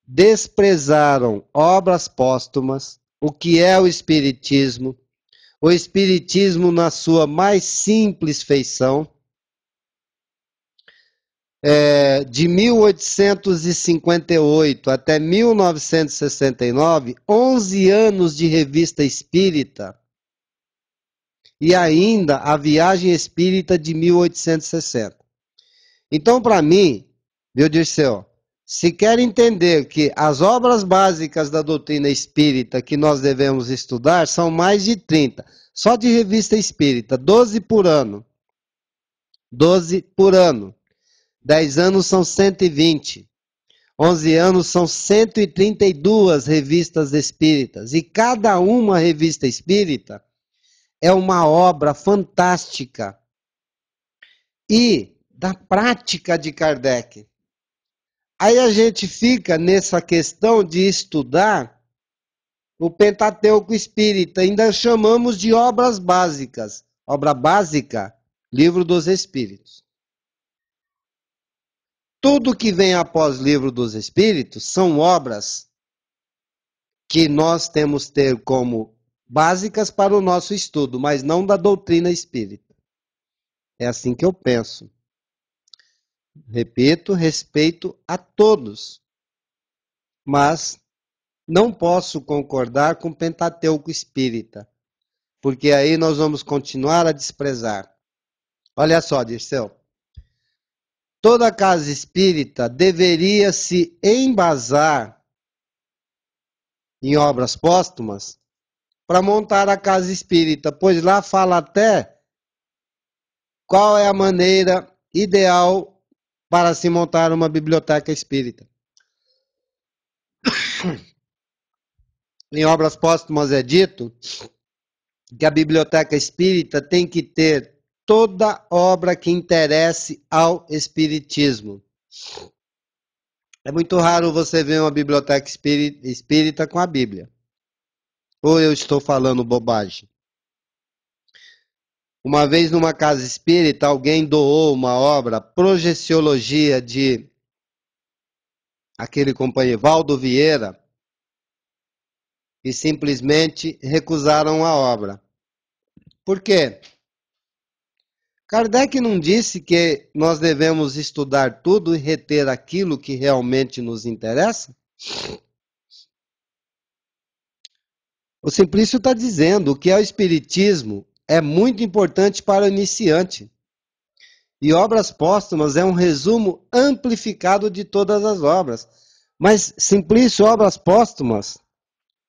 Speaker 1: desprezaram obras póstumas, o que é o Espiritismo, o Espiritismo na sua mais simples feição é, de 1858 até 1969, 11 anos de revista espírita e ainda a viagem espírita de 1860. Então, para mim, viu, Dirceu, se quer entender que as obras básicas da doutrina espírita que nós devemos estudar são mais de 30, só de revista espírita, 12 por ano. 12 por ano. 10 anos são 120. 11 anos são 132 revistas espíritas. E cada uma revista espírita é uma obra fantástica. E da prática de Kardec. Aí a gente fica nessa questão de estudar o Pentateuco Espírita, ainda chamamos de obras básicas. Obra básica, Livro dos Espíritos tudo que vem após o livro dos Espíritos são obras que nós temos que ter como básicas para o nosso estudo, mas não da doutrina espírita. É assim que eu penso. Repito, respeito a todos, mas não posso concordar com o Pentateuco espírita, porque aí nós vamos continuar a desprezar. Olha só, Dirceu toda casa espírita deveria se embasar em obras póstumas para montar a casa espírita, pois lá fala até qual é a maneira ideal para se montar uma biblioteca espírita. Em obras póstumas é dito que a biblioteca espírita tem que ter toda obra que interesse ao Espiritismo. É muito raro você ver uma biblioteca espírita com a Bíblia. Ou eu estou falando bobagem? Uma vez numa casa espírita, alguém doou uma obra, Projeciologia, de aquele companheiro Valdo Vieira, e simplesmente recusaram a obra. Por quê? Kardec não disse que nós devemos estudar tudo e reter aquilo que realmente nos interessa? O Simplício está dizendo que o Espiritismo é muito importante para o iniciante. E Obras Póstumas é um resumo amplificado de todas as obras. Mas Simplício Obras Póstumas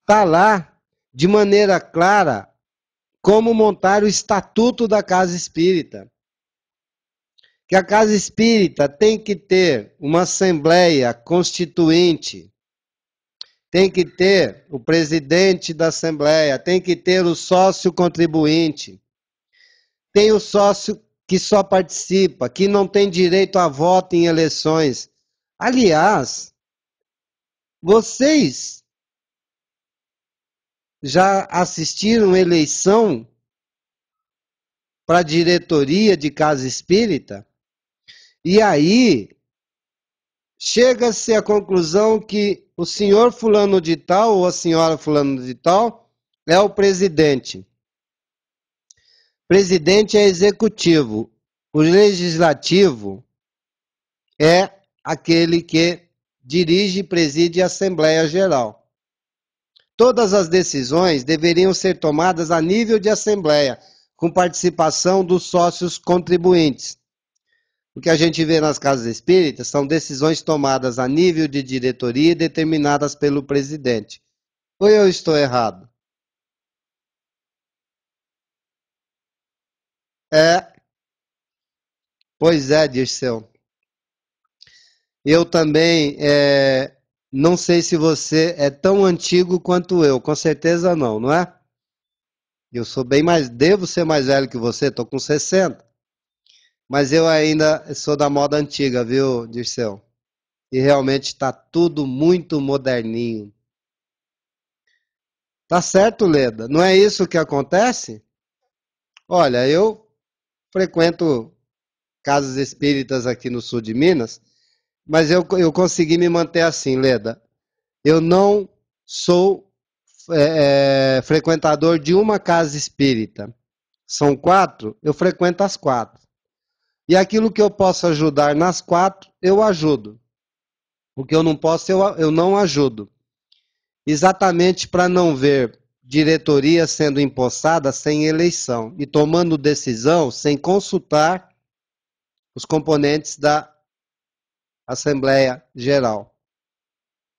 Speaker 1: está lá de maneira clara, como montar o estatuto da casa espírita. Que a casa espírita tem que ter uma assembleia constituinte, tem que ter o presidente da assembleia, tem que ter o sócio contribuinte, tem o sócio que só participa, que não tem direito a voto em eleições. Aliás, vocês já assistiram eleição para diretoria de casa espírita, e aí chega-se à conclusão que o senhor fulano de tal ou a senhora fulano de tal é o presidente. Presidente é executivo, o legislativo é aquele que dirige e preside a Assembleia Geral. Todas as decisões deveriam ser tomadas a nível de Assembleia, com participação dos sócios contribuintes. O que a gente vê nas casas espíritas são decisões tomadas a nível de diretoria e determinadas pelo presidente. Ou eu estou errado? É. Pois é, Dirceu. Eu também é, não sei se você é tão antigo quanto eu, com certeza não, não é? Eu sou bem mais, devo ser mais velho que você, estou com 60. Mas eu ainda sou da moda antiga, viu, Dirceu? E realmente está tudo muito moderninho. Tá certo, Leda? Não é isso que acontece? Olha, eu frequento casas espíritas aqui no sul de Minas mas eu, eu consegui me manter assim, Leda. Eu não sou é, é, frequentador de uma casa espírita. São quatro, eu frequento as quatro. E aquilo que eu posso ajudar nas quatro, eu ajudo. O que eu não posso, eu, eu não ajudo. Exatamente para não ver diretoria sendo empossada sem eleição e tomando decisão sem consultar os componentes da Assembleia Geral.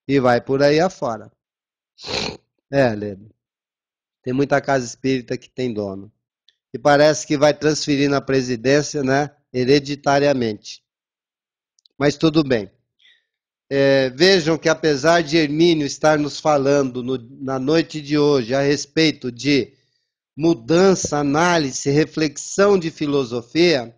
Speaker 1: E vai por aí afora. É, Lebe. Tem muita casa espírita que tem dono. E parece que vai transferir na presidência, né? Hereditariamente. Mas tudo bem. É, vejam que apesar de Hermínio estar nos falando no, na noite de hoje a respeito de mudança, análise, reflexão de filosofia,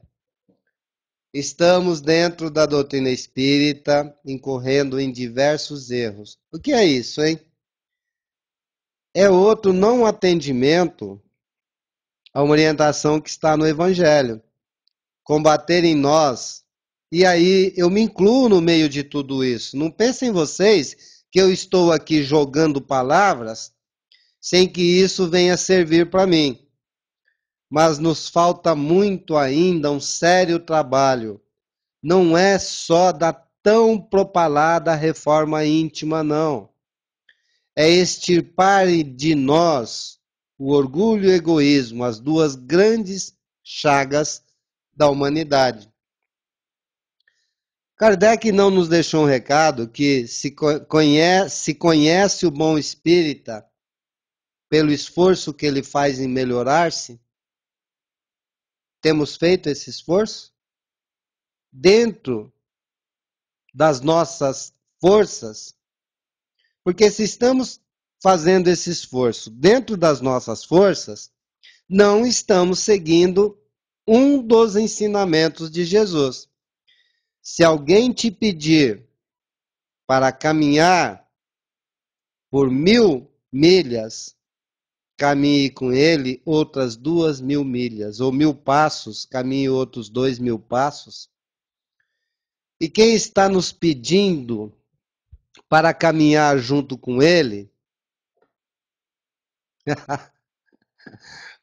Speaker 1: Estamos dentro da doutrina espírita, incorrendo em diversos erros. O que é isso, hein? É outro não atendimento a uma orientação que está no Evangelho. Combater em nós. E aí eu me incluo no meio de tudo isso. Não pensem vocês que eu estou aqui jogando palavras sem que isso venha servir para mim mas nos falta muito ainda um sério trabalho. Não é só da tão propalada reforma íntima, não. É extirpar de nós o orgulho e o egoísmo, as duas grandes chagas da humanidade. Kardec não nos deixou um recado que se conhece, se conhece o bom espírita pelo esforço que ele faz em melhorar-se, temos feito esse esforço? Dentro das nossas forças? Porque se estamos fazendo esse esforço dentro das nossas forças, não estamos seguindo um dos ensinamentos de Jesus. Se alguém te pedir para caminhar por mil milhas, caminhe com ele outras duas mil milhas, ou mil passos, caminhe outros dois mil passos. E quem está nos pedindo para caminhar junto com ele?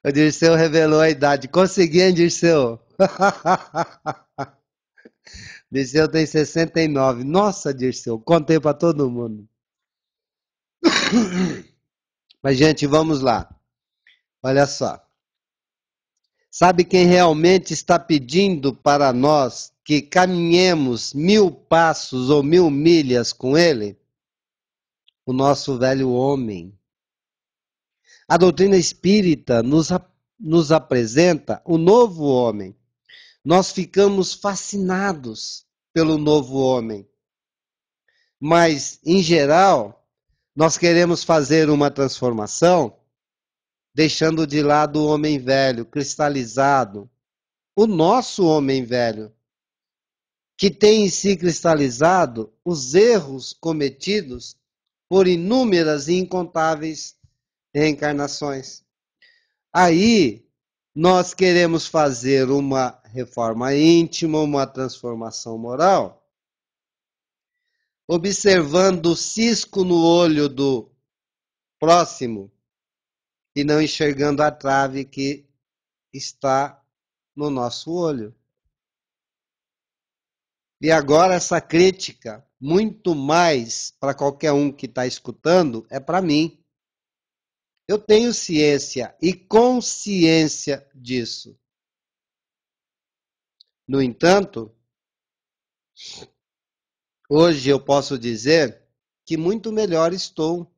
Speaker 1: o Dirceu revelou a idade. Consegui, hein, Dirceu? Dirceu tem 69. Nossa, Dirceu, contei para todo mundo. Mas, gente, vamos lá. Olha só. Sabe quem realmente está pedindo para nós que caminhemos mil passos ou mil milhas com Ele? O nosso velho homem. A doutrina espírita nos, nos apresenta o novo homem. Nós ficamos fascinados pelo novo homem. Mas, em geral, nós queremos fazer uma transformação deixando de lado o homem velho, cristalizado. O nosso homem velho, que tem em si cristalizado os erros cometidos por inúmeras e incontáveis reencarnações. Aí nós queremos fazer uma reforma íntima, uma transformação moral, observando o cisco no olho do próximo e não enxergando a trave que está no nosso olho. E agora essa crítica, muito mais para qualquer um que está escutando, é para mim. Eu tenho ciência e consciência disso. No entanto, Hoje eu posso dizer que muito melhor estou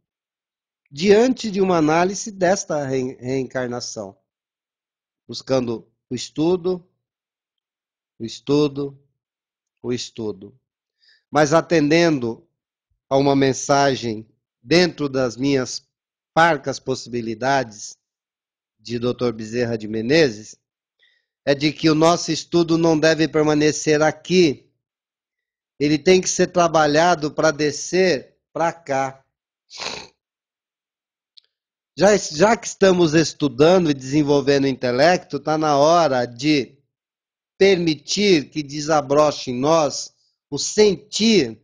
Speaker 1: diante de uma análise desta reencarnação, buscando o estudo, o estudo, o estudo, mas atendendo a uma mensagem dentro das minhas parcas possibilidades de Dr. Bezerra de Menezes, é de que o nosso estudo não deve permanecer aqui ele tem que ser trabalhado para descer para cá. Já, já que estamos estudando e desenvolvendo o intelecto, está na hora de permitir que desabroche em nós o sentir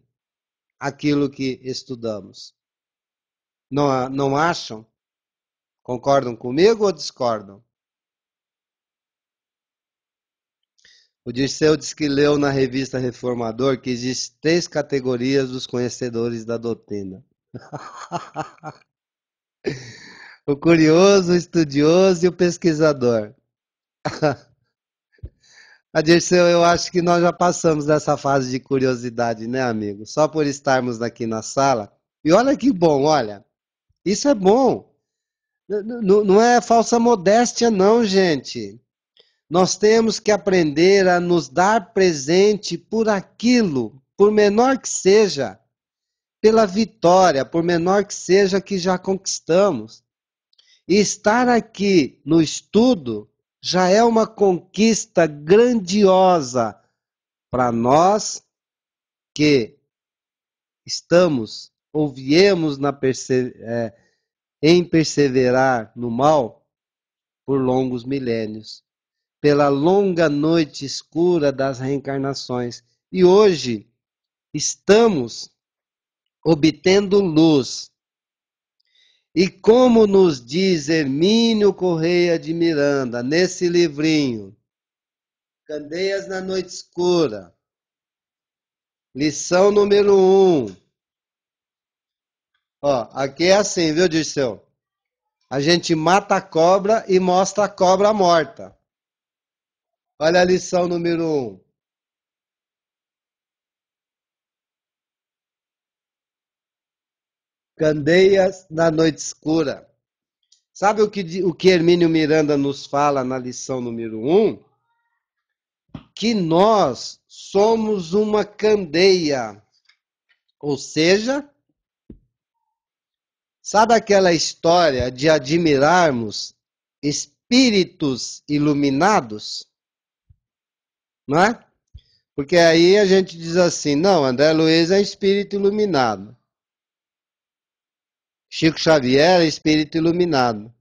Speaker 1: aquilo que estudamos. Não, não acham? Concordam comigo ou discordam? O Dirceu diz que leu na revista Reformador que existem três categorias dos conhecedores da doutrina. o curioso, o estudioso e o pesquisador. A Dirceu, eu acho que nós já passamos dessa fase de curiosidade, né, amigo? Só por estarmos aqui na sala. E olha que bom, olha. Isso é bom. Não é falsa modéstia, não, gente. Nós temos que aprender a nos dar presente por aquilo, por menor que seja, pela vitória, por menor que seja que já conquistamos. E estar aqui no estudo já é uma conquista grandiosa para nós que estamos ou viemos perse é, em perseverar no mal por longos milênios pela longa noite escura das reencarnações. E hoje estamos obtendo luz. E como nos diz Hermínio Correia de Miranda, nesse livrinho, Candeias na Noite Escura, lição número um. Ó, aqui é assim, viu, Dirceu? A gente mata a cobra e mostra a cobra morta. Olha a lição número um. Candeias na noite escura. Sabe o que, o que Hermínio Miranda nos fala na lição número um? Que nós somos uma candeia. Ou seja, sabe aquela história de admirarmos espíritos iluminados? não é? Porque aí a gente diz assim, não, André Luiz é espírito iluminado. Chico Xavier é espírito iluminado.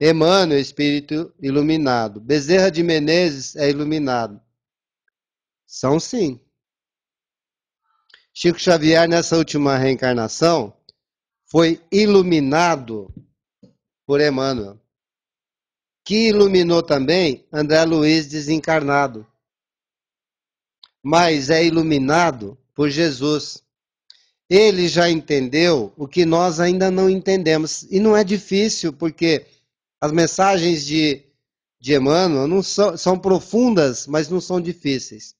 Speaker 1: Emmanuel é espírito iluminado. Bezerra de Menezes é iluminado. São sim. Chico Xavier, nessa última reencarnação, foi iluminado por Emmanuel, que iluminou também André Luiz desencarnado mas é iluminado por Jesus. Ele já entendeu o que nós ainda não entendemos. E não é difícil, porque as mensagens de, de Emmanuel não são, são profundas, mas não são difíceis.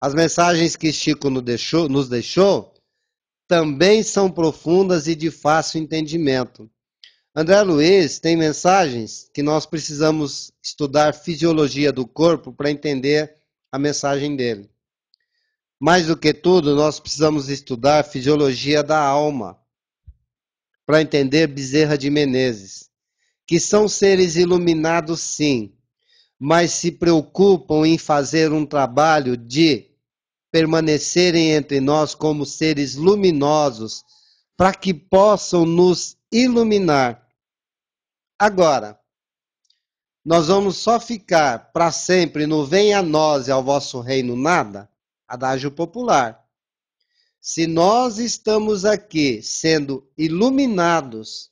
Speaker 1: As mensagens que Chico nos deixou, nos deixou também são profundas e de fácil entendimento. André Luiz tem mensagens que nós precisamos estudar fisiologia do corpo para entender a mensagem dele. Mais do que tudo, nós precisamos estudar a fisiologia da alma para entender Bezerra de Menezes, que são seres iluminados sim, mas se preocupam em fazer um trabalho de permanecerem entre nós como seres luminosos, para que possam nos iluminar. Agora, nós vamos só ficar para sempre no venha a nós e ao vosso reino nada? Adágio popular. Se nós estamos aqui sendo iluminados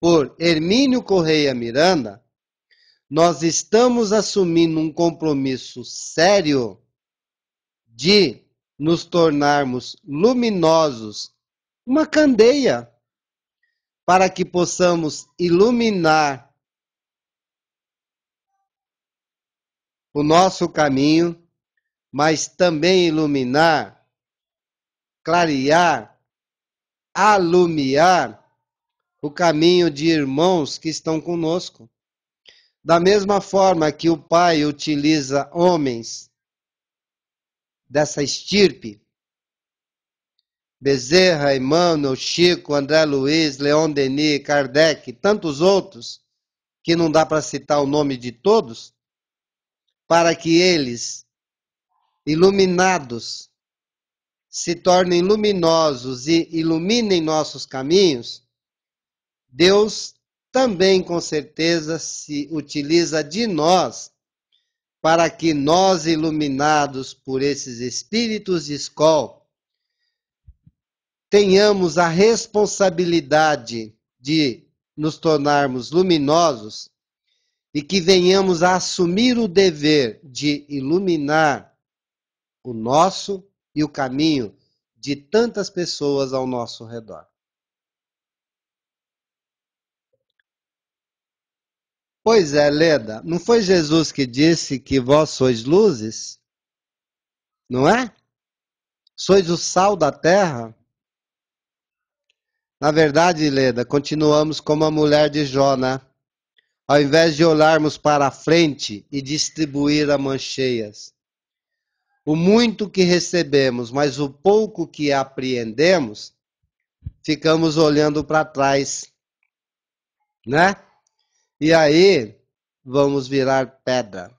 Speaker 1: por Hermínio Correia Miranda, nós estamos assumindo um compromisso sério de nos tornarmos luminosos, uma candeia, para que possamos iluminar o nosso caminho, mas também iluminar, clarear, alumiar o caminho de irmãos que estão conosco. Da mesma forma que o Pai utiliza homens dessa estirpe, Bezerra, Emmanuel, Chico, André Luiz, Leon Denis, Kardec, tantos outros, que não dá para citar o nome de todos, para que eles, iluminados, se tornem luminosos e iluminem nossos caminhos, Deus também com certeza se utiliza de nós para que nós, iluminados por esses espíritos de escol, tenhamos a responsabilidade de nos tornarmos luminosos e que venhamos a assumir o dever de iluminar o nosso e o caminho de tantas pessoas ao nosso redor. Pois é, Leda, não foi Jesus que disse que vós sois luzes? Não é? Sois o sal da terra? Na verdade, Leda, continuamos como a mulher de Jó, né? ao invés de olharmos para a frente e distribuir a mancheias. O muito que recebemos, mas o pouco que apreendemos, ficamos olhando para trás, né? E aí vamos virar pedra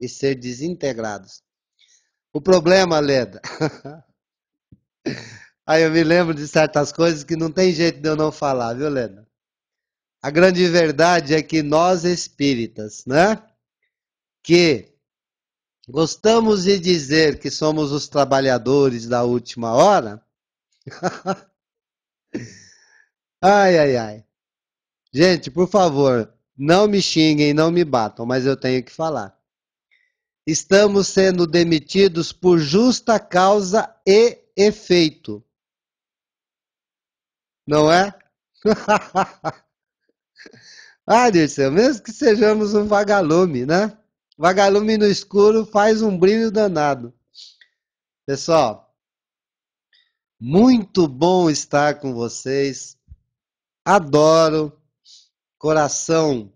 Speaker 1: e ser desintegrados. O problema, Leda. aí eu me lembro de certas coisas que não tem jeito de eu não falar, viu, Leda? a grande verdade é que nós espíritas, né? Que gostamos de dizer que somos os trabalhadores da última hora. ai, ai, ai. Gente, por favor, não me xinguem, não me batam, mas eu tenho que falar. Estamos sendo demitidos por justa causa e efeito. Não é? ah, Deus do céu, mesmo que sejamos um vagalume, né? Vagalume no escuro faz um brilho danado. Pessoal, muito bom estar com vocês. Adoro. Coração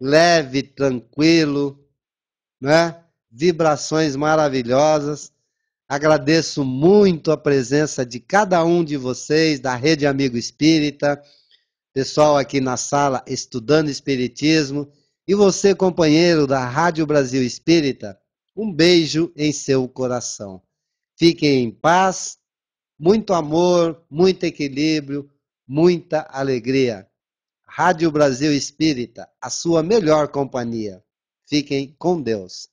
Speaker 1: leve, tranquilo, né? Vibrações maravilhosas. Agradeço muito a presença de cada um de vocês da Rede Amigo Espírita pessoal aqui na sala estudando Espiritismo e você, companheiro da Rádio Brasil Espírita, um beijo em seu coração. Fiquem em paz, muito amor, muito equilíbrio, muita alegria. Rádio Brasil Espírita, a sua melhor companhia. Fiquem com Deus.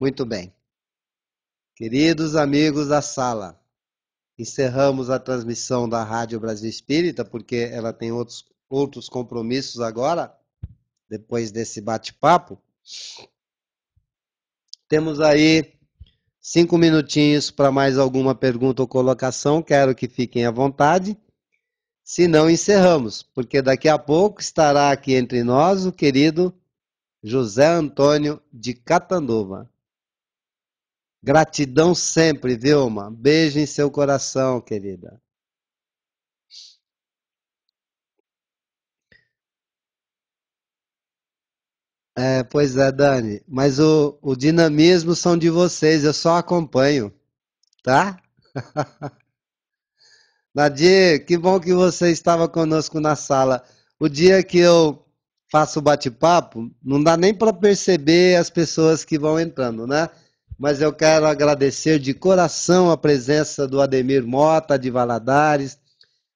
Speaker 1: Muito bem. Queridos amigos da sala, Encerramos a transmissão da Rádio Brasil Espírita, porque ela tem outros, outros compromissos agora, depois desse bate-papo. Temos aí cinco minutinhos para mais alguma pergunta ou colocação. Quero que fiquem à vontade. Se não, encerramos, porque daqui a pouco estará aqui entre nós o querido José Antônio de Catanduva. Gratidão sempre, Vilma. Beijo em seu coração, querida. É, pois é, Dani. Mas o, o dinamismo são de vocês, eu só acompanho, tá? Nadir, que bom que você estava conosco na sala. O dia que eu faço o bate-papo, não dá nem para perceber as pessoas que vão entrando, né? mas eu quero agradecer de coração a presença do Ademir Mota de Valadares,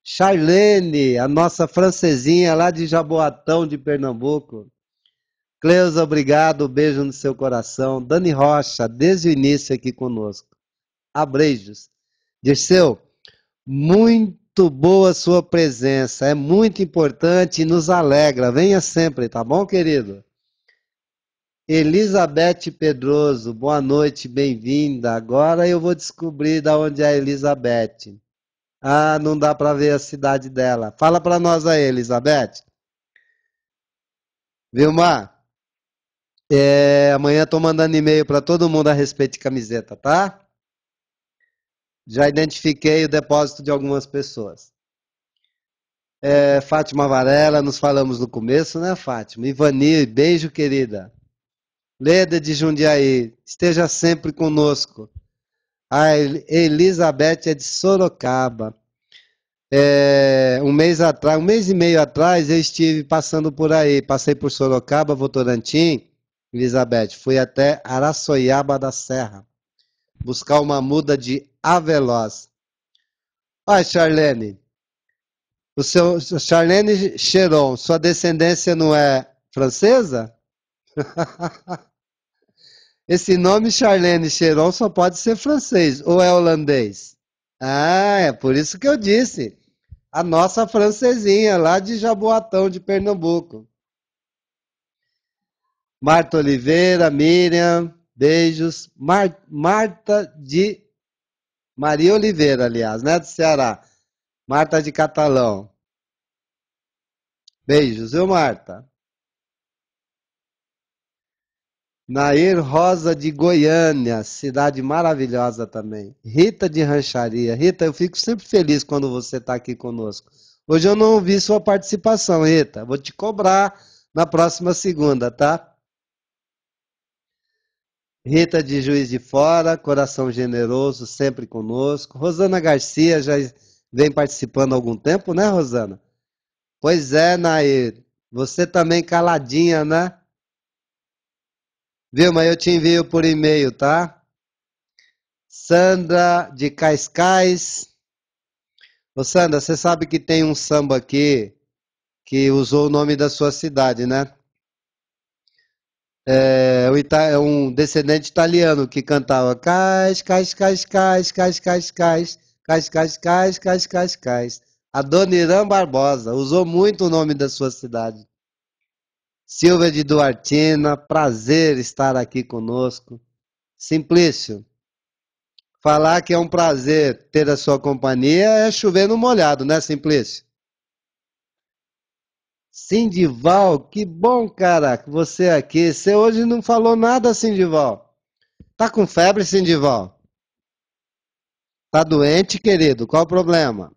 Speaker 1: Charlene, a nossa francesinha lá de Jaboatão de Pernambuco. Cleusa, obrigado, beijo no seu coração. Dani Rocha, desde o início aqui conosco. Abreijos. Dirceu, muito boa sua presença, é muito importante e nos alegra. Venha sempre, tá bom, querido? Elizabeth Pedroso, boa noite, bem-vinda. Agora eu vou descobrir da onde é a Elizabeth. Ah, não dá para ver a cidade dela. Fala para nós aí, Elizabeth. Vilmar, é, amanhã estou mandando e-mail para todo mundo a respeito de camiseta, tá? Já identifiquei o depósito de algumas pessoas. É, Fátima Varela, nos falamos no começo, né, Fátima? Ivani, beijo, querida. Leda de Jundiaí, esteja sempre conosco. A Elizabeth é de Sorocaba. É, um mês atrás, um mês e meio atrás, eu estive passando por aí. Passei por Sorocaba, Votorantim, Elizabeth. Fui até Araçoiaba da Serra buscar uma muda de Aveloz. Olha, Charlene. O seu, Charlene Cheron, sua descendência não é francesa? Esse nome Charlene Cheron só pode ser francês ou é holandês? Ah, é por isso que eu disse. A nossa francesinha lá de Jaboatão, de Pernambuco. Marta Oliveira, Miriam, beijos. Mar Marta de Maria Oliveira, aliás, né, do Ceará. Marta de Catalão. Beijos, viu, Marta? Nair Rosa de Goiânia, cidade maravilhosa também. Rita de Rancharia. Rita, eu fico sempre feliz quando você está aqui conosco. Hoje eu não ouvi sua participação, Rita. Vou te cobrar na próxima segunda, tá? Rita de Juiz de Fora, coração generoso, sempre conosco. Rosana Garcia já vem participando há algum tempo, né, Rosana? Pois é, Nair. Você também caladinha, né? Vilma, eu te envio por e-mail, tá? Sandra de Cascais. Ô Sandra, você sabe que tem um samba aqui que usou o nome da sua cidade, né? É, é um descendente italiano que cantava Cais, Cais, Cais, Cais, Cais, Cais, Cais, Cais, Cais, Cais, Cais, Cais, Cais. A Dona Irã Barbosa usou muito o nome da sua cidade. Silvia de Duartina, prazer estar aqui conosco. Simplício, falar que é um prazer ter a sua companhia é chover no molhado, né, Simplício? Sindival, que bom, cara, você é aqui. Você hoje não falou nada, Sindival. Tá com febre, Sindival? Tá doente, querido? Qual o problema?